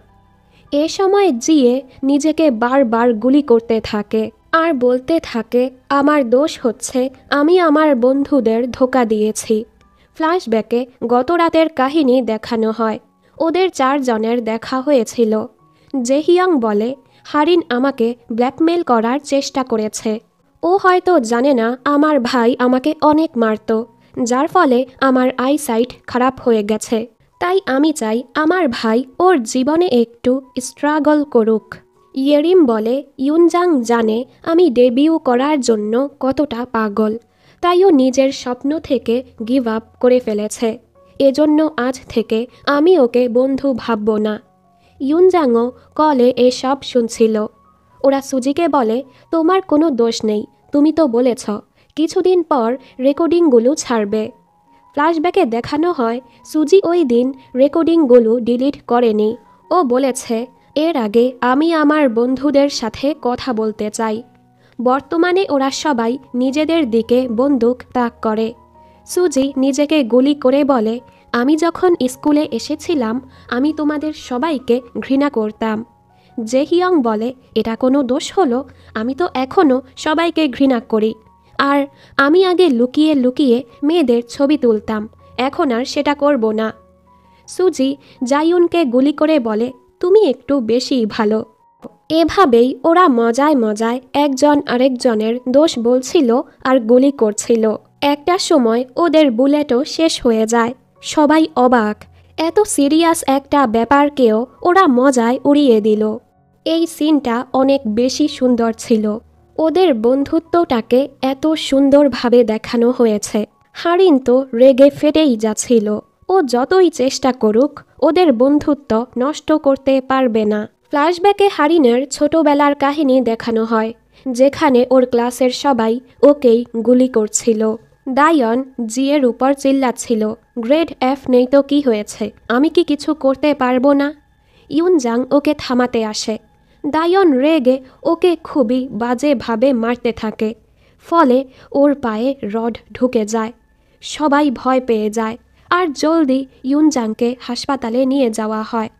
এ সময় জিয়ে নিজেকে বারবার গুলি করতে থাকে আর বলতে থাকে আমার দোষ হচ্ছে আমি আমার বন্ধুদের ধোকা দিয়েছি ফ্ল্যাশব্যাকে গত রাতের কাহিনী দেখানো হয় ওদের চারজনের দেখা হয়েছিল জেহিয়াং বলে হারিন আমাকে ব্ল্যাকমেল করার চেষ্টা করেছে ও হয়তো জানে না আমার ভাই আমাকে অনেক মারত যার ফলে আমার আইসাইট খারাপ হয়ে গেছে তাই আমি চাই আমার ভাই ওর জীবনে একটু স্ট্রাগল করুক ইয়েরিম বলে ইউনজাং জানে আমি ডেবিউ করার জন্য কতটা পাগল তাই ও নিজের স্বপ্ন থেকে গিভ আপ করে ফেলেছে এজন্য আজ থেকে আমি ওকে বন্ধু ভাবব না ইউনজাংও কলে এসব শুনছিল ওরা সুজিকে বলে তোমার কোনো দোষ নেই তুমি তো বলেছ কিছুদিন পর রেকর্ডিংগুলো ছাড়বে ফ্ল্যাশব্যাকে দেখানো হয় সুজি ওই দিন রেকর্ডিংগুলো ডিলিট করেনি ও বলেছে এর আগে আমি আমার বন্ধুদের সাথে কথা বলতে চাই বর্তমানে ওরা সবাই নিজেদের দিকে বন্দুক তাক করে সুজি নিজেকে গুলি করে বলে আমি যখন স্কুলে এসেছিলাম আমি তোমাদের সবাইকে ঘৃণা করতাম জে হিয়ং বলে এটা কোনো দোষ হলো আমি তো এখনও সবাইকে ঘৃণা করি আর আমি আগে লুকিয়ে লুকিয়ে মেয়েদের ছবি তুলতাম এখন আর সেটা করব না সুজি জাইউনকে গুলি করে বলে তুমি একটু বেশি ভালো এভাবেই ওরা মজায় মজায় একজন আরেকজনের দোষ বলছিল আর গুলি করছিল একটা সময় ওদের বুলেটও শেষ হয়ে যায় সবাই অবাক এত সিরিয়াস একটা ব্যাপারকেও ওরা মজায় উড়িয়ে দিল এই সিনটা অনেক বেশি সুন্দর ছিল ওদের বন্ধুত্বটাকে এত সুন্দরভাবে দেখানো হয়েছে হারিন তো রেগে ফেটেই যাচ্ছিল ও যতই চেষ্টা করুক ওদের বন্ধুত্ব নষ্ট করতে পারবে না ফ্ল্যাশব্যাকে হারিনের ছোটবেলার কাহিনী দেখানো হয় যেখানে ওর ক্লাসের সবাই ওকেই গুলি করছিল ডায়ন জিয়ের উপর চিল্লাচ্ছিল গ্রেড এফ নেই তো কি হয়েছে আমি কি কিছু করতে পারবো না ইউনজাং ওকে থামাতে আসে দায়ন রেগে ওকে খুবই বাজেভাবে মারতে থাকে ফলে ওর পায়ে রড ঢুকে যায় সবাই ভয় পেয়ে যায় আর জলদি ইউনজাংকে হাসপাতালে নিয়ে যাওয়া হয়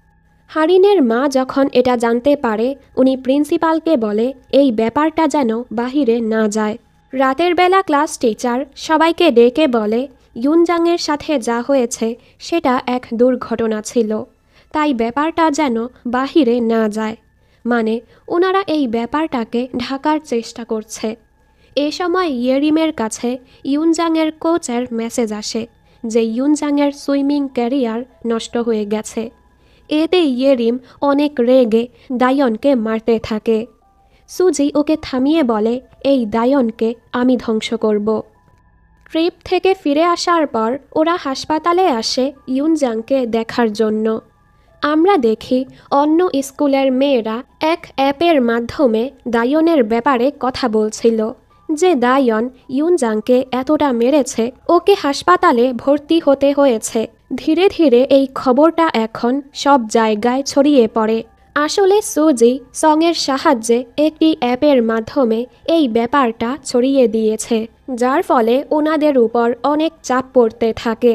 হারিনের মা যখন এটা জানতে পারে উনি প্রিন্সিপালকে বলে এই ব্যাপারটা যেন বাহিরে না যায় রাতের বেলা ক্লাস টিচার সবাইকে ডেকে বলে ইউনজাংয়ের সাথে যা হয়েছে সেটা এক দুর্ঘটনা ছিল তাই ব্যাপারটা যেন বাহিরে না যায় মানে ওনারা এই ব্যাপারটাকে ঢাকার চেষ্টা করছে এ সময় ইয়েরিমের কাছে ইউনজাংয়ের কোচের মেসেজ আসে যে ইউনজাংয়ের সুইমিং ক্যারিয়ার নষ্ট হয়ে গেছে এতে ইয়েরিম অনেক রেগে দায়নকে মারতে থাকে সুজি ওকে থামিয়ে বলে এই দায়নকে আমি ধ্বংস করব ট্রিপ থেকে ফিরে আসার পর ওরা হাসপাতালে আসে ইউনজাংকে দেখার জন্য আমরা দেখি অন্য স্কুলের মেয়েরা এক অ্যাপের মাধ্যমে দায়নের ব্যাপারে কথা বলছিল যে দায়ন ইউনজাংকে এতটা মেরেছে ওকে হাসপাতালে ভর্তি হতে হয়েছে ধীরে ধীরে এই খবরটা এখন সব জায়গায় ছড়িয়ে পড়ে আসলে সুজি সঙের সাহায্যে একটি অ্যাপের মাধ্যমে এই ব্যাপারটা ছড়িয়ে দিয়েছে যার ফলে ওনাদের উপর অনেক চাপ পড়তে থাকে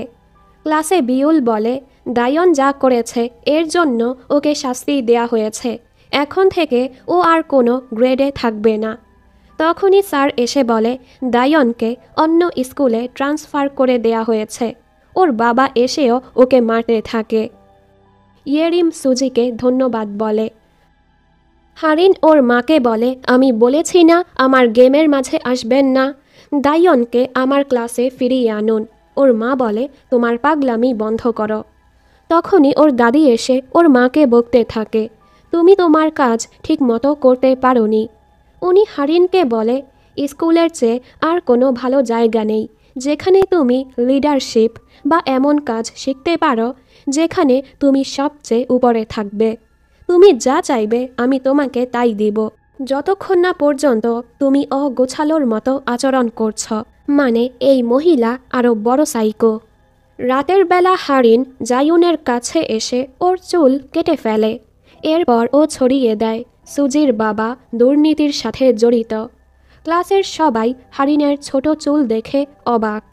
ক্লাসে বিউল বলে ডায়ন যা করেছে এর জন্য ওকে শাস্তি দেয়া হয়েছে এখন থেকে ও আর কোনো গ্রেডে থাকবে না তখনই স্যার এসে বলে ডায়নকে অন্য স্কুলে ট্রান্সফার করে দেয়া হয়েছে ওর বাবা এসেও ওকে মারতে থাকে ইয়েরিম সুজিকে ধন্যবাদ বলে হারিন ওর মাকে বলে আমি বলেছি না আমার গেমের মাঝে আসবেন না দায়নকে আমার ক্লাসে ফিরিয়ে আনুন ওর মা বলে তোমার পাগলামি বন্ধ করো তখনই ওর দাদি এসে ওর মাকে বকতে থাকে তুমি তোমার কাজ ঠিক মতো করতে নি উনি হারিনকে বলে স্কুলের চেয়ে আর কোনো ভালো জায়গা নেই যেখানে তুমি লিডারশিপ বা এমন কাজ শিখতে পারো যেখানে তুমি সবচেয়ে উপরে থাকবে তুমি যা চাইবে আমি তোমাকে তাই দিব যতক্ষণ না পর্যন্ত তুমি অগোছালোর মতো আচরণ করছ মানে এই মহিলা আরও বড় সাইকো রাতের বেলা হারিন জায়ুনের কাছে এসে ওর চুল কেটে ফেলে এরপর ও ছড়িয়ে দেয় সুজির বাবা দুর্নীতির সাথে জড়িত ক্লাসের সবাই হারিনের ছোট চুল দেখে অবাক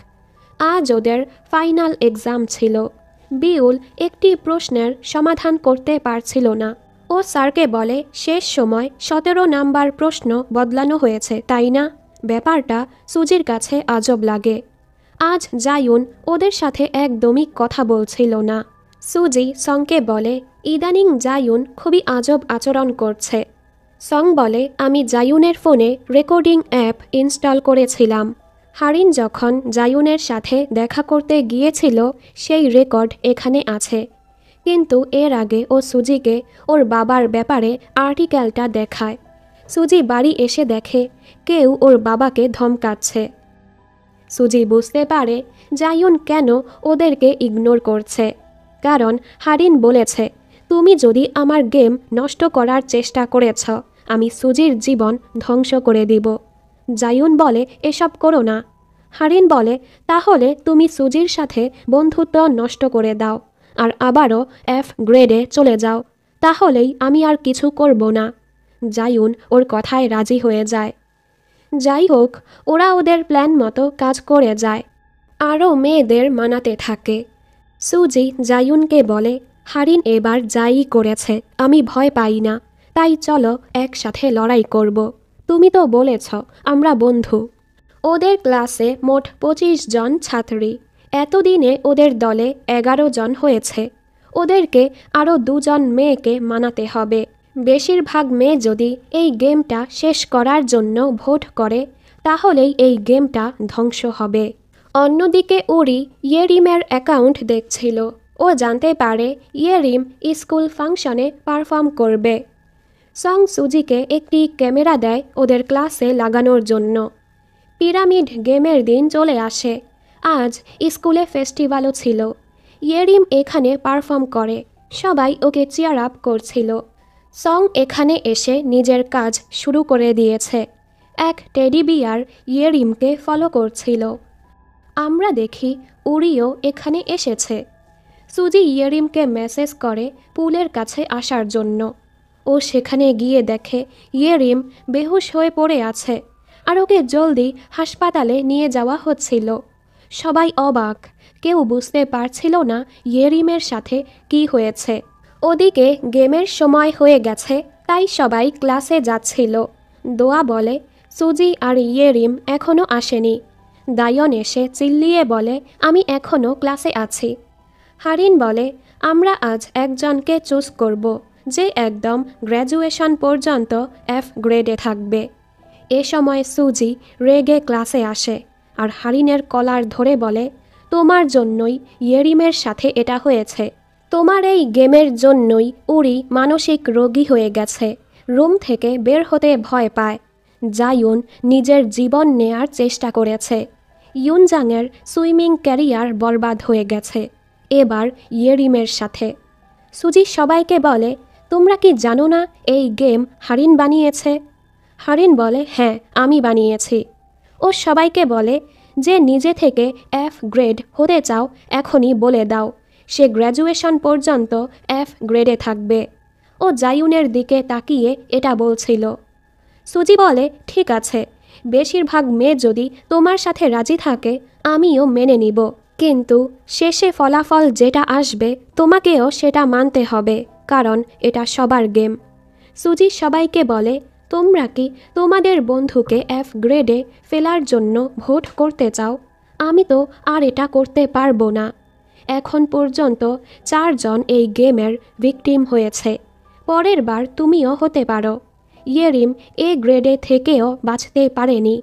আজ ওদের ফাইনাল এক্সাম ছিল বিউল একটি প্রশ্নের সমাধান করতে পারছিল না ও স্যারকে বলে শেষ সময় সতেরো নাম্বার প্রশ্ন বদলানো হয়েছে তাই না ব্যাপারটা সুজির কাছে আজব লাগে আজ জায়ুন ওদের সাথে একদমই কথা বলছিল না সুজি সংকে বলে ইদানিং জায়ুন খুবই আজব আচরণ করছে সং বলে আমি জায়ুনের ফোনে রেকর্ডিং অ্যাপ ইনস্টল করেছিলাম হারিন যখন জায়ুনের সাথে দেখা করতে গিয়েছিল সেই রেকর্ড এখানে আছে কিন্তু এর আগে ও সুজিকে ওর বাবার ব্যাপারে আর্টিকেলটা দেখায় সুজি বাড়ি এসে দেখে কেউ ওর বাবাকে ধমকাচ্ছে সুজি বুঝতে পারে জায়ুন কেন ওদেরকে ইগনোর করছে কারণ হারিন বলেছে তুমি যদি আমার গেম নষ্ট করার চেষ্টা করেছ আমি সুজির জীবন ধ্বংস করে দিব জায়ুন বলে এসব করো না হারিন বলে তাহলে তুমি সুজির সাথে বন্ধুত্ব নষ্ট করে দাও আর আবারও এফ গ্রেডে চলে যাও তাহলেই আমি আর কিছু করব না জায়ুন ওর কথায় রাজি হয়ে যায় যাই হোক ওরা ওদের প্ল্যান মতো কাজ করে যায় আরও মেয়েদের মানাতে থাকে সুজি জায়ুনকে বলে হারিন এবার যাই করেছে আমি ভয় পাই না তাই চলো একসাথে লড়াই করব তুমি তো বলেছ আমরা বন্ধু ওদের ক্লাসে মোট পঁচিশ জন ছাত্রী এতদিনে ওদের দলে এগারো জন হয়েছে ওদেরকে আরও দুজন মেয়েকে মানাতে হবে বেশিরভাগ মেয়ে যদি এই গেমটা শেষ করার জন্য ভোট করে তাহলেই এই গেমটা ধ্বংস হবে অন্যদিকে উরি ইয়েরিমের অ্যাকাউন্ট দেখছিল ও জানতে পারে ইয়েরিম স্কুল ফাংশনে পারফর্ম করবে সং সুজিকে একটি ক্যামেরা দেয় ওদের ক্লাসে লাগানোর জন্য পিরামিড গেমের দিন চলে আসে আজ স্কুলে ফেস্টিভ্যালও ছিল ইয়েরিম এখানে পারফর্ম করে সবাই ওকে চেয়ার আপ করছিল সং এখানে এসে নিজের কাজ শুরু করে দিয়েছে এক টেডি বিয়ার ইয়েরিমকে ফলো করছিল আমরা দেখি উরিও এখানে এসেছে সুজি ইয়েরিমকে মেসেজ করে পুলের কাছে আসার জন্য ও সেখানে গিয়ে দেখে ইয়েরিম বেহুশ হয়ে পড়ে আছে আর ওকে জলদি হাসপাতালে নিয়ে যাওয়া হচ্ছিল সবাই অবাক কেউ বুঝতে পারছিল না ইয়েরিমের সাথে কি হয়েছে ওদিকে গেমের সময় হয়ে গেছে তাই সবাই ক্লাসে যাচ্ছিল দোয়া বলে সুজি আর ইয়েরিম এখনও আসেনি দায়ন এসে চিল্লিয়ে বলে আমি এখনও ক্লাসে আছি হারিন বলে আমরা আজ একজনকে চুজ করব যে একদম গ্র্যাজুয়েশন পর্যন্ত এফ গ্রেডে থাকবে এ সময় সুজি রেগে ক্লাসে আসে আর হারিনের কলার ধরে বলে তোমার জন্যই ইয়েরিমের সাথে এটা হয়েছে তোমার এই গেমের জন্যই উরি মানসিক রোগী হয়ে গেছে রুম থেকে বের হতে ভয় পায় জায়ুন নিজের জীবন নেয়ার চেষ্টা করেছে ইউনজাংয়ের সুইমিং ক্যারিয়ার বরবাদ হয়ে গেছে এবার ইয়েরিমের সাথে সুজি সবাইকে বলে তোমরা কি জানো না এই গেম হারিন বানিয়েছে হারিন বলে হ্যাঁ আমি বানিয়েছি ও সবাইকে বলে যে নিজে থেকে এফ গ্রেড হতে চাও এখনই বলে দাও সে গ্র্যাজুয়েশন পর্যন্ত এফ গ্রেডে থাকবে ও জায়ুনের দিকে তাকিয়ে এটা বলছিল সুজি বলে ঠিক আছে বেশিরভাগ মেয়ে যদি তোমার সাথে রাজি থাকে আমিও মেনে নিব কিন্তু শেষে ফলাফল যেটা আসবে তোমাকেও সেটা মানতে হবে কারণ এটা সবার গেম সুজি সবাইকে বলে তোমরা কি তোমাদের বন্ধুকে এফ গ্রেডে ফেলার জন্য ভোট করতে চাও আমি তো আর এটা করতে পারবো না এখন পর্যন্ত চারজন এই গেমের ভিকটিম হয়েছে পরের বার তুমিও হতে পারো ইয়েরিম এ গ্রেডে থেকেও বাঁচতে পারেনি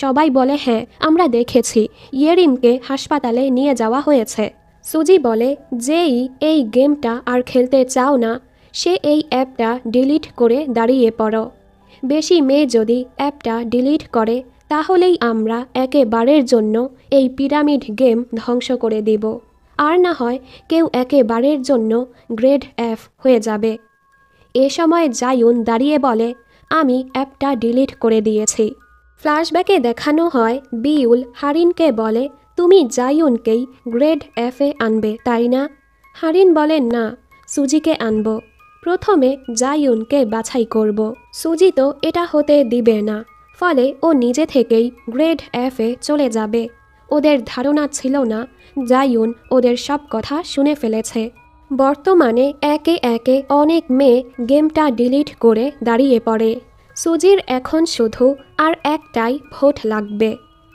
সবাই বলে হ্যাঁ আমরা দেখেছি ইয়েরিমকে হাসপাতালে নিয়ে যাওয়া হয়েছে সুজি বলে যেই এই গেমটা আর খেলতে চাও না সে এই অ্যাপটা ডিলিট করে দাঁড়িয়ে পড়ো বেশি মেয়ে যদি অ্যাপটা ডিলিট করে তাহলেই আমরা একেবারের জন্য এই পিরামিড গেম ধ্বংস করে দিব আর না হয় কেউ একেবারের জন্য গ্রেড এফ হয়ে যাবে এ সময় জায়ুন দাঁড়িয়ে বলে আমি অ্যাপটা ডিলিট করে দিয়েছি ফ্ল্যাশব্যাকে দেখানো হয় বিউল হারিনকে বলে তুমি জায়ুনকেই গ্রেড এফে আনবে তাই না হারিন বলেন না সুজিকে আনব প্রথমে জায়ুনকে বাছাই করব সুজি তো এটা হতে দিবে না ফলে ও নিজে থেকেই গ্রেড এ চলে যাবে ওদের ধারণা ছিল না জায়ুন ওদের সব কথা শুনে ফেলেছে বর্তমানে একে একে অনেক মেয়ে গেমটা ডিলিট করে দাঁড়িয়ে পড়ে সুজির এখন শুধু আর একটাই ভোট লাগবে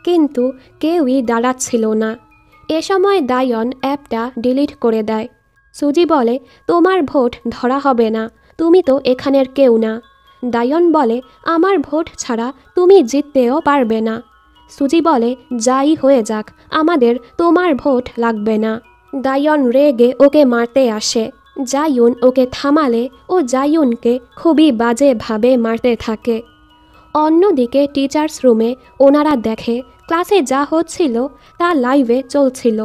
কিন্তু কেউই দাঁড়াচ্ছিল না এ সময় দায়ন অ্যাপটা ডিলিট করে দেয় সুজি বলে তোমার ভোট ধরা হবে না তুমি তো এখানের কেউ না দায়ন বলে আমার ভোট ছাড়া তুমি জিততেও পারবে না সুজি বলে যাই হয়ে যাক আমাদের তোমার ভোট লাগবে না দায়ন রেগে ওকে মারতে আসে জায়ুন ওকে থামালে ও জায়ুনকে খুবই বাজেভাবে মারতে থাকে অন্যদিকে টিচার্স রুমে ওনারা দেখে ক্লাসে যা হচ্ছিল তা লাইভে চলছিল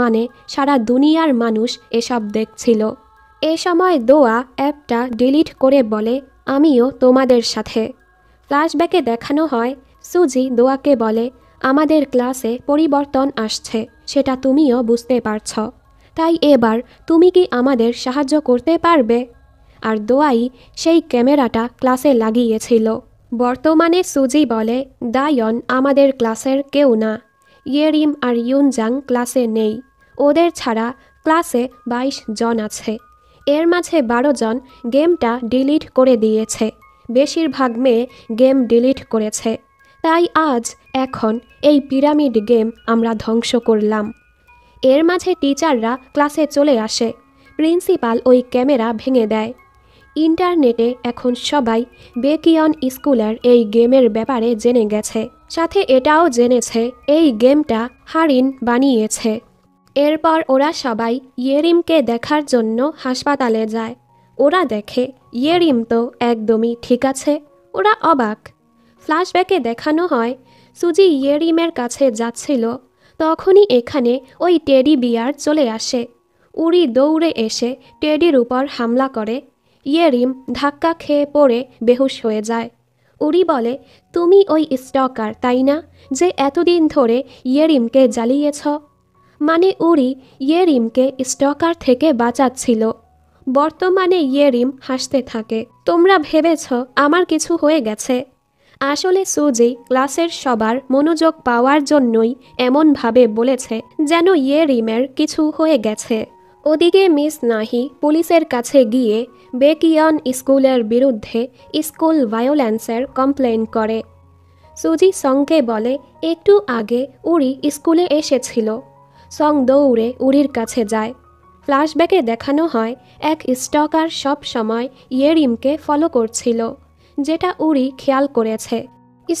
মানে সারা দুনিয়ার মানুষ এসব দেখছিল এ সময় দোয়া অ্যাপটা ডিলিট করে বলে আমিও তোমাদের সাথে ফ্ল্যাশব্যাকে দেখানো হয় সুজি দোয়াকে বলে আমাদের ক্লাসে পরিবর্তন আসছে সেটা তুমিও বুঝতে পারছ তাই এবার তুমি কি আমাদের সাহায্য করতে পারবে আর দোয়াই সেই ক্যামেরাটা ক্লাসে লাগিয়েছিল বর্তমানে সুজি বলে দায়ন আমাদের ক্লাসের কেউ না ইয়েরিম আর ইউনজাং ক্লাসে নেই ওদের ছাড়া ক্লাসে বাইশ জন আছে এর মাঝে বারো জন গেমটা ডিলিট করে দিয়েছে বেশিরভাগ মেয়ে গেম ডিলিট করেছে তাই আজ এখন এই পিরামিড গেম আমরা ধ্বংস করলাম এর মাঝে টিচাররা ক্লাসে চলে আসে প্রিন্সিপাল ওই ক্যামেরা ভেঙে দেয় ইন্টারনেটে এখন সবাই বেকিয়ন স্কুলের এই গেমের ব্যাপারে জেনে গেছে সাথে এটাও জেনেছে এই গেমটা হারিন বানিয়েছে এরপর ওরা সবাই ইয়েরিমকে দেখার জন্য হাসপাতালে যায় ওরা দেখে ইয়েরিম তো একদমই ঠিক আছে ওরা অবাক ফ্ল্যাশব্যাকে দেখানো হয় সুজি ইয়েরিমের কাছে যাচ্ছিল তখনই এখানে ওই টেডি বিয়ার চলে আসে উড়ি দৌড়ে এসে টেডির উপর হামলা করে ইয়েরিম ধাক্কা খেয়ে পড়ে বেহুশ হয়ে যায় উরি বলে তুমি ওই স্টকার তাই না যে এতদিন ধরে ইয়েরিমকে জ্বালিয়েছ মানে উরি ইয়েরিমকে স্টকার থেকে বাঁচাচ্ছিল বর্তমানে ইয়েরিম হাসতে থাকে তোমরা ভেবেছ আমার কিছু হয়ে গেছে আসলে সুজি ক্লাসের সবার মনোযোগ পাওয়ার জন্যই এমনভাবে বলেছে যেন ইয়ে রিমের কিছু হয়ে গেছে ওদিকে মিস নাহি পুলিশের কাছে গিয়ে বেকিয়ন স্কুলের বিরুদ্ধে স্কুল ভায়োলেন্সের কমপ্লেন করে সুজি সঙ্গে বলে একটু আগে উড়ি স্কুলে এসেছিল সং দৌড়ে উড়ির কাছে যায় ফ্ল্যাশব্যাকে দেখানো হয় এক স্টকার সব সময় ইয়েরিমকে ফলো করছিল যেটা উরি খেয়াল করেছে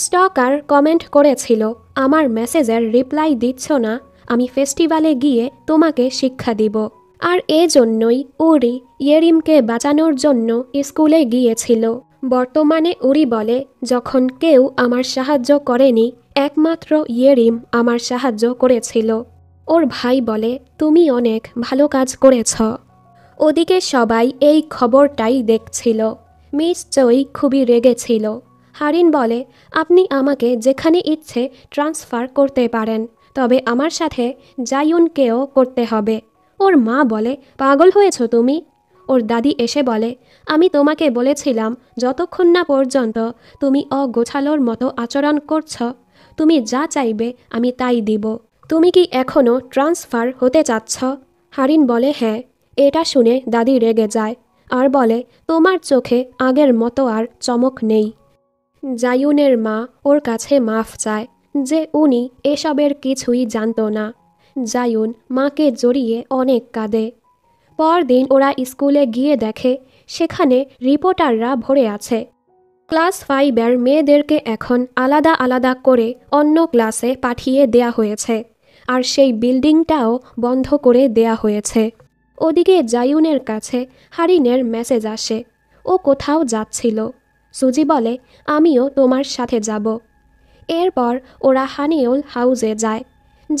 স্টকার কমেন্ট করেছিল আমার মেসেজের রিপ্লাই দিচ্ছ না আমি ফেস্টিভ্যালে গিয়ে তোমাকে শিক্ষা দিব আর এজন্যই উরি ইয়েরিমকে বাঁচানোর জন্য স্কুলে গিয়েছিল বর্তমানে উরি বলে যখন কেউ আমার সাহায্য করেনি একমাত্র ইয়েরিম আমার সাহায্য করেছিল ওর ভাই বলে তুমি অনেক ভালো কাজ করেছ ওদিকে সবাই এই খবরটাই দেখছিল নিশ্চয়ই খুবই রেগেছিল হারিন বলে আপনি আমাকে যেখানে ইচ্ছে ট্রান্সফার করতে পারেন তবে আমার সাথে জায়ুনকেও করতে হবে ওর মা বলে পাগল হয়েছ তুমি ওর দাদি এসে বলে আমি তোমাকে বলেছিলাম যতক্ষণ না পর্যন্ত তুমি অগোছালোর মতো আচরণ করছ তুমি যা চাইবে আমি তাই দিব তুমি কি এখনও ট্রান্সফার হতে চাচ্ছ হারিন বলে হ্যাঁ এটা শুনে দাদি রেগে যায় আর বলে তোমার চোখে আগের মতো আর চমক নেই জায়ুনের মা ওর কাছে মাফ চায় যে উনি এসবের কিছুই জানত না জায়ুন মাকে জড়িয়ে অনেক কাঁদে পরদিন ওরা স্কুলে গিয়ে দেখে সেখানে রিপোর্টাররা ভরে আছে ক্লাস ফাইভের মেয়েদেরকে এখন আলাদা আলাদা করে অন্য ক্লাসে পাঠিয়ে দেয়া হয়েছে আর সেই বিল্ডিংটাও বন্ধ করে দেয়া হয়েছে ওদিকে জায়ুনের কাছে হারিনের মেসেজ আসে ও কোথাও যাচ্ছিল সুজি বলে আমিও তোমার সাথে যাব এরপর ওরা হানিউল হাউজে যায়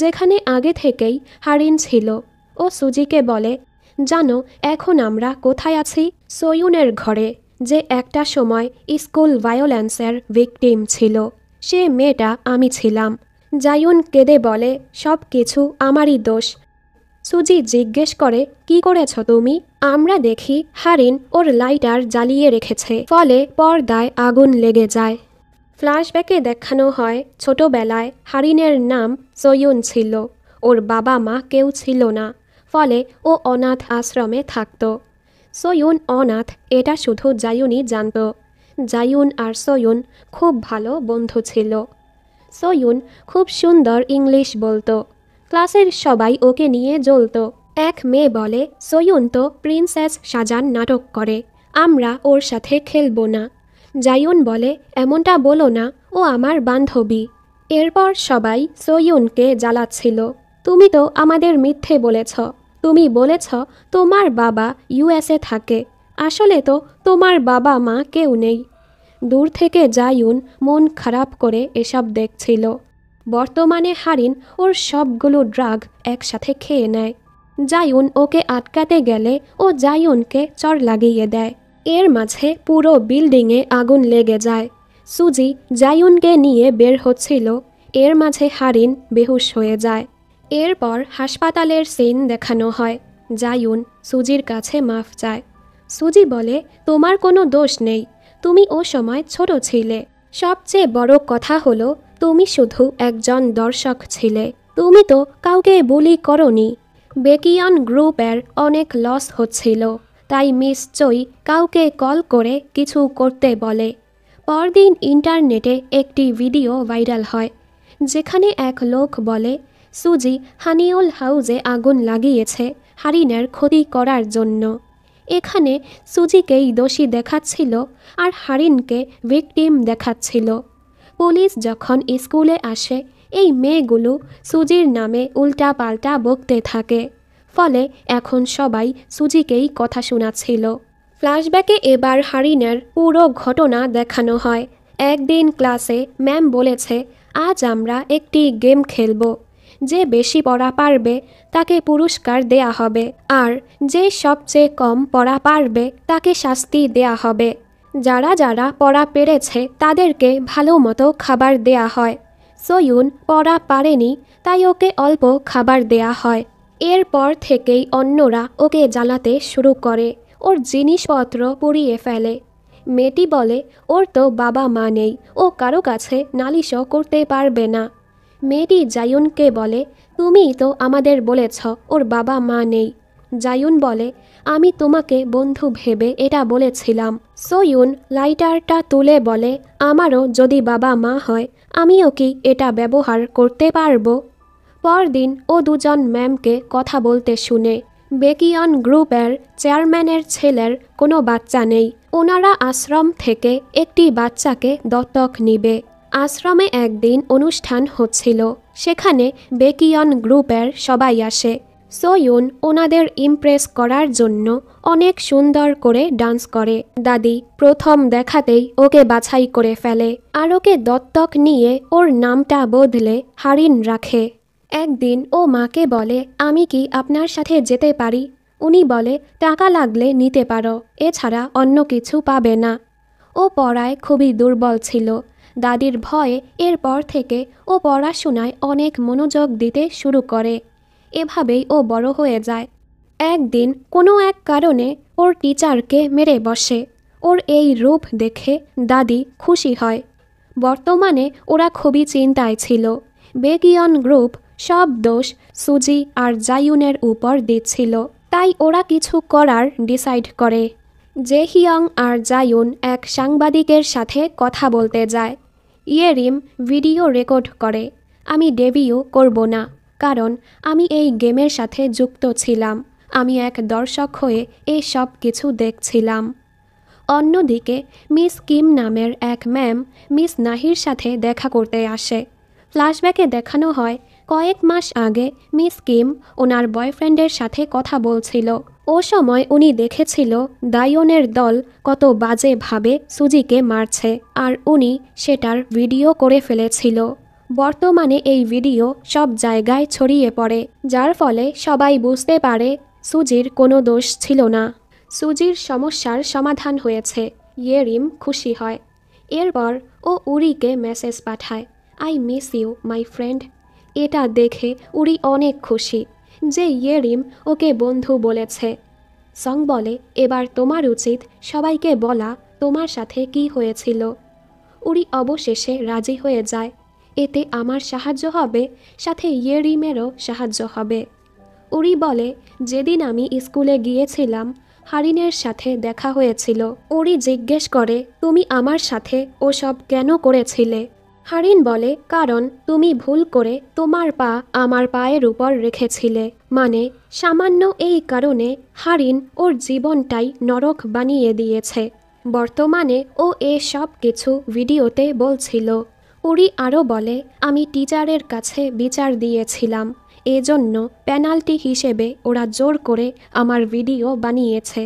যেখানে আগে থেকেই হারিন ছিল ও সুজিকে বলে জানো এখন আমরা কোথায় আছি সয়ুনের ঘরে যে একটা সময় স্কুল ভায়োলেন্সের ভিকটিম ছিল সে মেয়েটা আমি ছিলাম জায়ুন কেঁদে বলে সব কিছু আমারই দোষ সুজি জিজ্ঞেস করে কি করেছ তুমি আমরা দেখি হারিন ওর লাইটার জ্বালিয়ে রেখেছে ফলে পর্দায় আগুন লেগে যায় ফ্ল্যাশব্যাকে দেখানো হয় ছোটবেলায় হারিনের নাম সৈয়ন ছিল ওর বাবা মা কেউ ছিল না ফলে ও অনাথ আশ্রমে থাকত সৈয়ন অনাথ এটা শুধু জায়ুনই জানত জায়ুন আর সৈয়ন খুব ভালো বন্ধু ছিল সৈয়ুন খুব সুন্দর ইংলিশ বলতো ক্লাসের সবাই ওকে নিয়ে জ্বলত এক মেয়ে বলে সৈয়ন তো প্রিন্সেস সাজান নাটক করে আমরা ওর সাথে খেলবো না জায়ুন বলে এমনটা বলো না ও আমার বান্ধবী এরপর সবাই সৈয়ুনকে জ্বালাচ্ছিল তুমি তো আমাদের মিথ্যে বলেছ তুমি বলেছ তোমার বাবা ইউএসএ থাকে আসলে তো তোমার বাবা মা কেউ নেই দূর থেকে জায়ুন মন খারাপ করে এসব দেখছিল বর্তমানে হারিন ওর সবগুলো ড্রাগ একসাথে খেয়ে নেয় জায়ুন ওকে আটকাতে গেলে ও জায়ুনকে চর লাগিয়ে দেয় এর মাঝে পুরো বিল্ডিংয়ে আগুন লেগে যায় সুজি জায়ুনকে নিয়ে বের হচ্ছিল এর মাঝে হারিন বেহুশ হয়ে যায় এরপর হাসপাতালের সিন দেখানো হয় জায়ুন সুজির কাছে মাফ চায় সুজি বলে তোমার কোনো দোষ নেই তুমি ও সময় ছোট ছিলে সবচেয়ে বড় কথা হলো তুমি শুধু একজন দর্শক ছিলে তুমি তো কাউকে বলি করনি বেকিয়ান গ্রুপের অনেক লস হচ্ছিল তাই মিস চই কাউকে কল করে কিছু করতে বলে পরদিন ইন্টারনেটে একটি ভিডিও ভাইরাল হয় যেখানে এক লোক বলে সুজি হানিউল হাউজে আগুন লাগিয়েছে হারিনের ক্ষতি করার জন্য এখানে সুজিকেই দোষী দেখাচ্ছিল আর হারিনকে ভিকটিম দেখাচ্ছিল পুলিশ যখন স্কুলে আসে এই মেয়েগুলো সুজির নামে উল্টা পাল্টা বকতে থাকে ফলে এখন সবাই সুজিকেই কথা শোনাচ্ছিল ফ্ল্যাশব্যাকে এবার হারিনের পুরো ঘটনা দেখানো হয় একদিন ক্লাসে ম্যাম বলেছে আজ আমরা একটি গেম খেলব যে বেশি পড়া পারবে তাকে পুরস্কার দেয়া হবে আর যে সবচেয়ে কম পড়া পারবে তাকে শাস্তি দেয়া হবে যারা যারা পড়া পেরেছে তাদেরকে ভালো মতো খাবার দেয়া হয় সয়ুন পড়া পারেনি তাই ওকে অল্প খাবার দেয়া হয় এরপর থেকেই অন্যরা ওকে জ্বালাতে শুরু করে ওর জিনিসপত্র পুড়িয়ে ফেলে মেয়েটি বলে ওর তো বাবা মা নেই ও কারো কাছে নালিশও করতে পারবে না মেয়েটি জায়ুনকে বলে তুমি তো আমাদের বলেছ ওর বাবা মা নেই জায়ুন বলে আমি তোমাকে বন্ধু ভেবে এটা বলেছিলাম সোয়ুন লাইটারটা তুলে বলে আমারও যদি বাবা মা হয় আমিও কি এটা ব্যবহার করতে পারবো পরদিন ও দুজন ম্যামকে কথা বলতে শুনে বেকিয়ন গ্রুপের চেয়ারম্যানের ছেলের কোনো বাচ্চা নেই ওনারা আশ্রম থেকে একটি বাচ্চাকে দত্তক নিবে আশ্রমে একদিন অনুষ্ঠান হচ্ছিল সেখানে বেকিয়ন গ্রুপের সবাই আসে সোয়ুন ওনাদের ইমপ্রেস করার জন্য অনেক সুন্দর করে ডান্স করে দাদি প্রথম দেখাতেই ওকে বাছাই করে ফেলে আর ওকে দত্তক নিয়ে ওর নামটা বদলে হারিন রাখে একদিন ও মাকে বলে আমি কি আপনার সাথে যেতে পারি উনি বলে টাকা লাগলে নিতে পারো এছাড়া অন্য কিছু পাবে না ও পড়ায় খুবই দুর্বল ছিল দাদির ভয়ে এরপর থেকে ও পড়াশোনায় অনেক মনোযোগ দিতে শুরু করে এভাবেই ও বড় হয়ে যায় একদিন কোনো এক কারণে ওর টিচারকে মেরে বসে ওর এই রূপ দেখে দাদি খুশি হয় বর্তমানে ওরা খুবই চিন্তায় ছিল বেগিয়ন গ্রুপ সব দোষ সুজি আর জায়ুনের উপর দিচ্ছিল তাই ওরা কিছু করার ডিসাইড করে জেহিয়ং আর জায়ুন এক সাংবাদিকের সাথে কথা বলতে যায় ইয়েরিম ভিডিও রেকর্ড করে আমি ডেবিউ করব না কারণ আমি এই গেমের সাথে যুক্ত ছিলাম আমি এক দর্শক হয়ে এই সব কিছু দেখছিলাম অন্যদিকে মিস কিম নামের এক ম্যাম মিস নাহির সাথে দেখা করতে আসে ফ্ল্যাশব্যাকে দেখানো হয় কয়েক মাস আগে মিস কিম ওনার বয়ফ্রেন্ডের সাথে কথা বলছিল ও সময় উনি দেখেছিল দায়নের দল কত বাজেভাবে সুজিকে মারছে আর উনি সেটার ভিডিও করে ফেলেছিল বর্তমানে এই ভিডিও সব জায়গায় ছড়িয়ে পড়ে যার ফলে সবাই বুঝতে পারে সুজির কোনো দোষ ছিল না সুজির সমস্যার সমাধান হয়েছে ইয়েরিম খুশি হয় এরপর ও উরিকে মেসেজ পাঠায় I miss you my friend এটা দেখে উরি অনেক খুশি যে ইয়েরিম ওকে বন্ধু বলেছে সং বলে এবার তোমার উচিত সবাইকে বলা তোমার সাথে কি হয়েছিল উরি অবশেষে রাজি হয়ে যায় এতে আমার সাহায্য হবে সাথে ইয়েরিমেরও সাহায্য হবে উরি বলে যেদিন আমি স্কুলে গিয়েছিলাম হারিনের সাথে দেখা হয়েছিল ওরি জিজ্ঞেস করে তুমি আমার সাথে ওসব কেন করেছিলে হারিন বলে কারণ তুমি ভুল করে তোমার পা আমার পায়ের উপর রেখেছিলে মানে সামান্য এই কারণে হারিন ওর জীবনটাই নরক বানিয়ে দিয়েছে বর্তমানে ও এ সব কিছু ভিডিওতে বলছিল পুরি আরও বলে আমি টিচারের কাছে বিচার দিয়েছিলাম এজন্য পেনাল্টি হিসেবে ওরা জোর করে আমার ভিডিও বানিয়েছে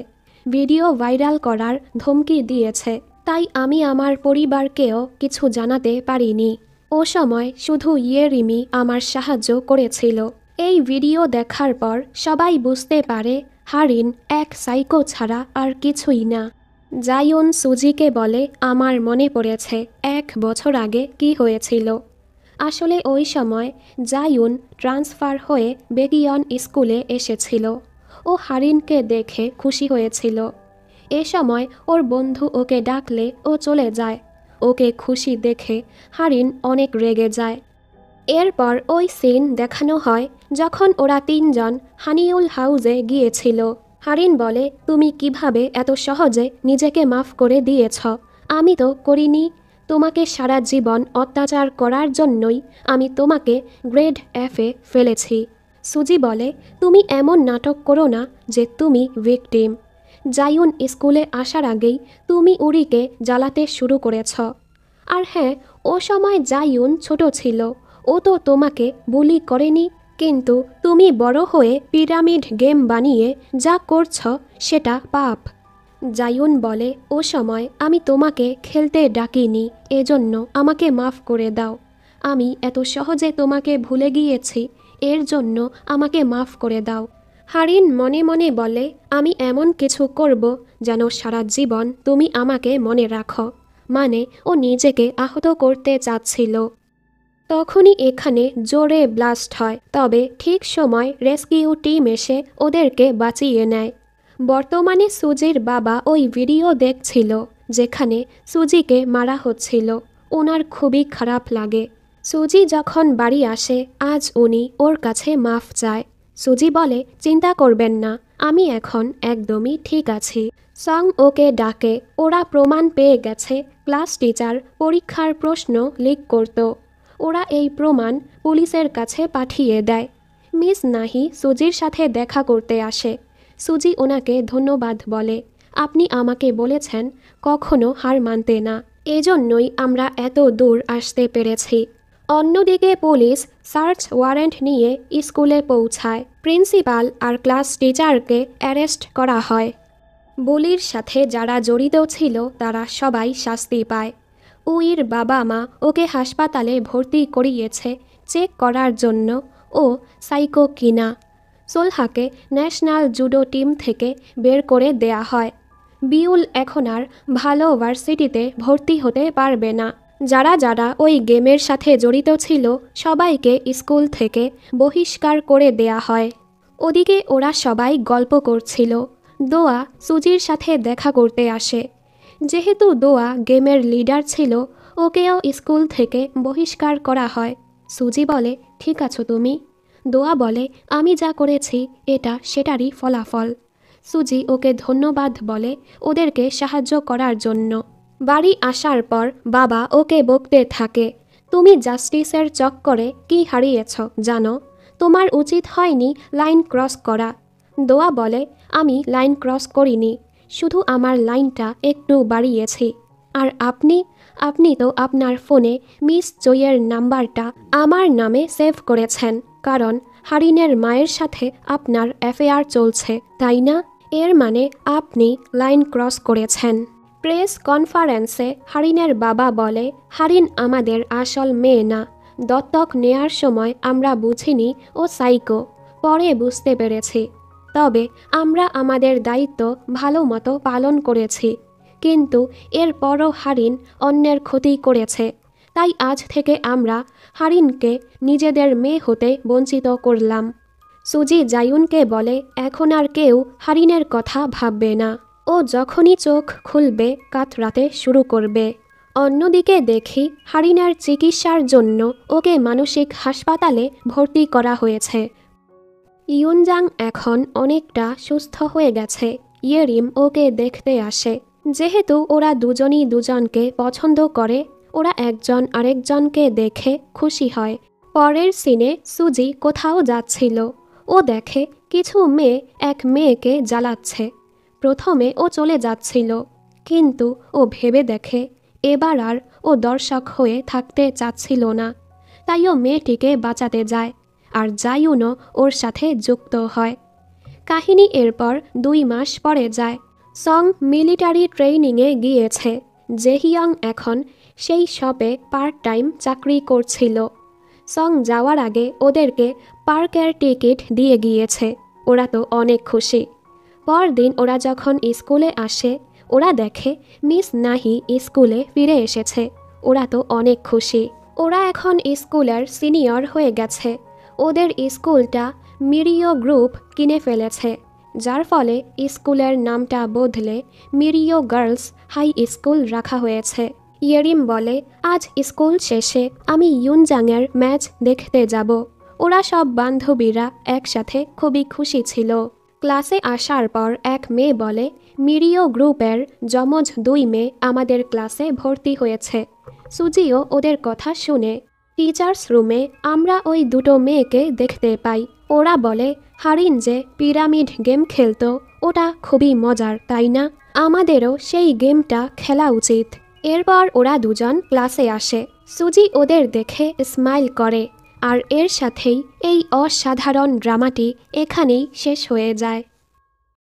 ভিডিও ভাইরাল করার ধমকি দিয়েছে তাই আমি আমার পরিবারকেও কিছু জানাতে পারিনি ও সময় শুধু ইয়েরিমি আমার সাহায্য করেছিল এই ভিডিও দেখার পর সবাই বুঝতে পারে হারিন এক সাইকো ছাড়া আর কিছুই না জায়ুন সুজিকে বলে আমার মনে পড়েছে এক বছর আগে কি হয়েছিল আসলে ওই সময় জায়ুন ট্রান্সফার হয়ে বেগিয়ন স্কুলে এসেছিল ও হারিনকে দেখে খুশি হয়েছিল এ সময় ওর বন্ধু ওকে ডাকলে ও চলে যায় ওকে খুশি দেখে হারিন অনেক রেগে যায় এরপর ওই সিন দেখানো হয় যখন ওরা তিনজন হানিউল হাউজে গিয়েছিল হারিন বলে তুমি কিভাবে এত সহজে নিজেকে মাফ করে দিয়েছ আমি তো করিনি তোমাকে সারা জীবন অত্যাচার করার জন্যই আমি তোমাকে গ্রেড এফে ফেলেছি সুজি বলে তুমি এমন নাটক করো না যে তুমি ভিকটিম জায়ুন স্কুলে আসার আগেই তুমি উরিকে জ্বালাতে শুরু করেছ আর হ্যাঁ ও সময় জায়ুন ছোট ছিল ও তো তোমাকে বুলি করেনি কিন্তু তুমি বড় হয়ে পিরামিড গেম বানিয়ে যা করছ সেটা পাপ জায়ুন বলে ও সময় আমি তোমাকে খেলতে ডাকিনি এজন্য আমাকে মাফ করে দাও আমি এত সহজে তোমাকে ভুলে গিয়েছি এর জন্য আমাকে মাফ করে দাও হারিন মনে মনে বলে আমি এমন কিছু করব যেন সারা জীবন তুমি আমাকে মনে রাখো মানে ও নিজেকে আহত করতে চাচ্ছিল তখনই এখানে জোরে ব্লাস্ট হয় তবে ঠিক সময় রেস্কিউ টিম এসে ওদেরকে বাঁচিয়ে নেয় বর্তমানে সুজির বাবা ওই ভিডিও দেখছিল যেখানে সুজিকে মারা হচ্ছিল ওনার খুবই খারাপ লাগে সুজি যখন বাড়ি আসে আজ উনি ওর কাছে মাফ চায় সুজি বলে চিন্তা করবেন না আমি এখন একদমই ঠিক আছি সং ওকে ডাকে ওরা প্রমাণ পেয়ে গেছে ক্লাস টিচার পরীক্ষার প্রশ্ন লিক করতো ওরা এই প্রমাণ পুলিশের কাছে পাঠিয়ে দেয় মিস নাহি সুজির সাথে দেখা করতে আসে সুজি ওনাকে ধন্যবাদ বলে আপনি আমাকে বলেছেন কখনো হার মানতে না এজন্যই আমরা এত দূর আসতে পেরেছি অন্যদিকে পুলিশ সার্চ ওয়ারেন্ট নিয়ে স্কুলে পৌঁছায় প্রিন্সিপাল আর ক্লাস টিচারকে অ্যারেস্ট করা হয় বলির সাথে যারা জড়িত ছিল তারা সবাই শাস্তি পায় উইর বাবা মা ওকে হাসপাতালে ভর্তি করিয়েছে চেক করার জন্য ও সাইকো কিনা সোলহাকে ন্যাশনাল জুডো টিম থেকে বের করে দেয়া হয় বিউল এখন আর ভালো ভার্সিটিতে ভর্তি হতে পারবে না যারা যারা ওই গেমের সাথে জড়িত ছিল সবাইকে স্কুল থেকে বহিষ্কার করে দেয়া হয় ওদিকে ওরা সবাই গল্প করছিল দোয়া সুজির সাথে দেখা করতে আসে যেহেতু দোয়া গেমের লিডার ছিল ওকেও স্কুল থেকে বহিষ্কার করা হয় সুজি বলে ঠিক আছো তুমি দোয়া বলে আমি যা করেছি এটা সেটারই ফলাফল সুজি ওকে ধন্যবাদ বলে ওদেরকে সাহায্য করার জন্য বাড়ি আসার পর বাবা ওকে বকতে থাকে তুমি জাস্টিসের চক্করে কি হারিয়েছ জানো তোমার উচিত হয়নি লাইন ক্রস করা দোয়া বলে আমি লাইন ক্রস করিনি শুধু আমার লাইনটা একটু বাড়িয়েছি আর আপনি আপনি তো আপনার ফোনে মিস জয়ের নাম্বারটা আমার নামে সেভ করেছেন কারণ হারিনের মায়ের সাথে আপনার অ্যাফেয়ার চলছে তাই না এর মানে আপনি লাইন ক্রস করেছেন প্রেস কনফারেন্সে হারিনের বাবা বলে হারিন আমাদের আসল মেয়ে না দত্তক নেয়ার সময় আমরা বুঝিনি ও সাইকো পরে বুঝতে পেরেছি তবে আমরা আমাদের দায়িত্ব ভালো মতো পালন করেছি কিন্তু এরপরও হারিন অন্যের ক্ষতি করেছে তাই আজ থেকে আমরা হারিনকে নিজেদের মেয়ে হতে বঞ্চিত করলাম সুজি জায়ুনকে বলে এখন আর কেউ হারিনের কথা ভাববে না ও যখনই চোখ খুলবে কাতরাতে শুরু করবে অন্যদিকে দেখি হারিনার চিকিৎসার জন্য ওকে মানসিক হাসপাতালে ভর্তি করা হয়েছে ইয়ুনজাং এখন অনেকটা সুস্থ হয়ে গেছে ইয়েরিম ওকে দেখতে আসে যেহেতু ওরা দুজনই দুজনকে পছন্দ করে ওরা একজন আরেকজনকে দেখে খুশি হয় পরের সিনে সুজি কোথাও যাচ্ছিল ও দেখে কিছু মেয়ে এক মেয়েকে জ্বালাচ্ছে প্রথমে ও চলে যাচ্ছিল কিন্তু ও ভেবে দেখে এবার আর ও দর্শক হয়ে থাকতে চাচ্ছিল না তাই ও মেয়েটিকে বাঁচাতে যায় আর জায়ুনও ওর সাথে যুক্ত হয় কাহিনী এরপর দুই মাস পরে যায় সং মিলিটারি ট্রেনিংয়ে গিয়েছে জেহিয়ং এখন সেই শপে পার্ট টাইম চাকরি করছিল সং যাওয়ার আগে ওদেরকে পার্কের টিকিট দিয়ে গিয়েছে ওরা তো অনেক খুশি পরদিন ওরা যখন স্কুলে আসে ওরা দেখে মিস নাহি স্কুলে ফিরে এসেছে ওরা তো অনেক খুশি ওরা এখন স্কুলের সিনিয়র হয়ে গেছে ওদের স্কুলটা মিরিও গ্রুপ কিনে ফেলেছে যার ফলে স্কুলের নামটা বদলে মিরিও গার্লস হাই স্কুল রাখা হয়েছে ইয়েরিম বলে আজ স্কুল শেষে আমি ইউনজাংয়ের ম্যাচ দেখতে যাব ওরা সব বান্ধবীরা একসাথে খুবই খুশি ছিল ক্লাসে আসার পর এক মেয়ে বলে মিরিও গ্রুপের যমজ দুই মেয়ে আমাদের ক্লাসে ভর্তি হয়েছে সুজিও ওদের কথা শুনে টিচার্স রুমে আমরা ওই দুটো মেয়েকে দেখতে পাই ওরা বলে হারিন যে পিরামিড গেম খেলতো ওটা খুবই মজার তাই না আমাদেরও সেই গেমটা খেলা উচিত এরপর ওরা দুজন ক্লাসে আসে সুজি ওদের দেখে স্মাইল করে আর এর সাথেই এই অসাধারণ ড্রামাটি এখানেই শেষ হয়ে যায়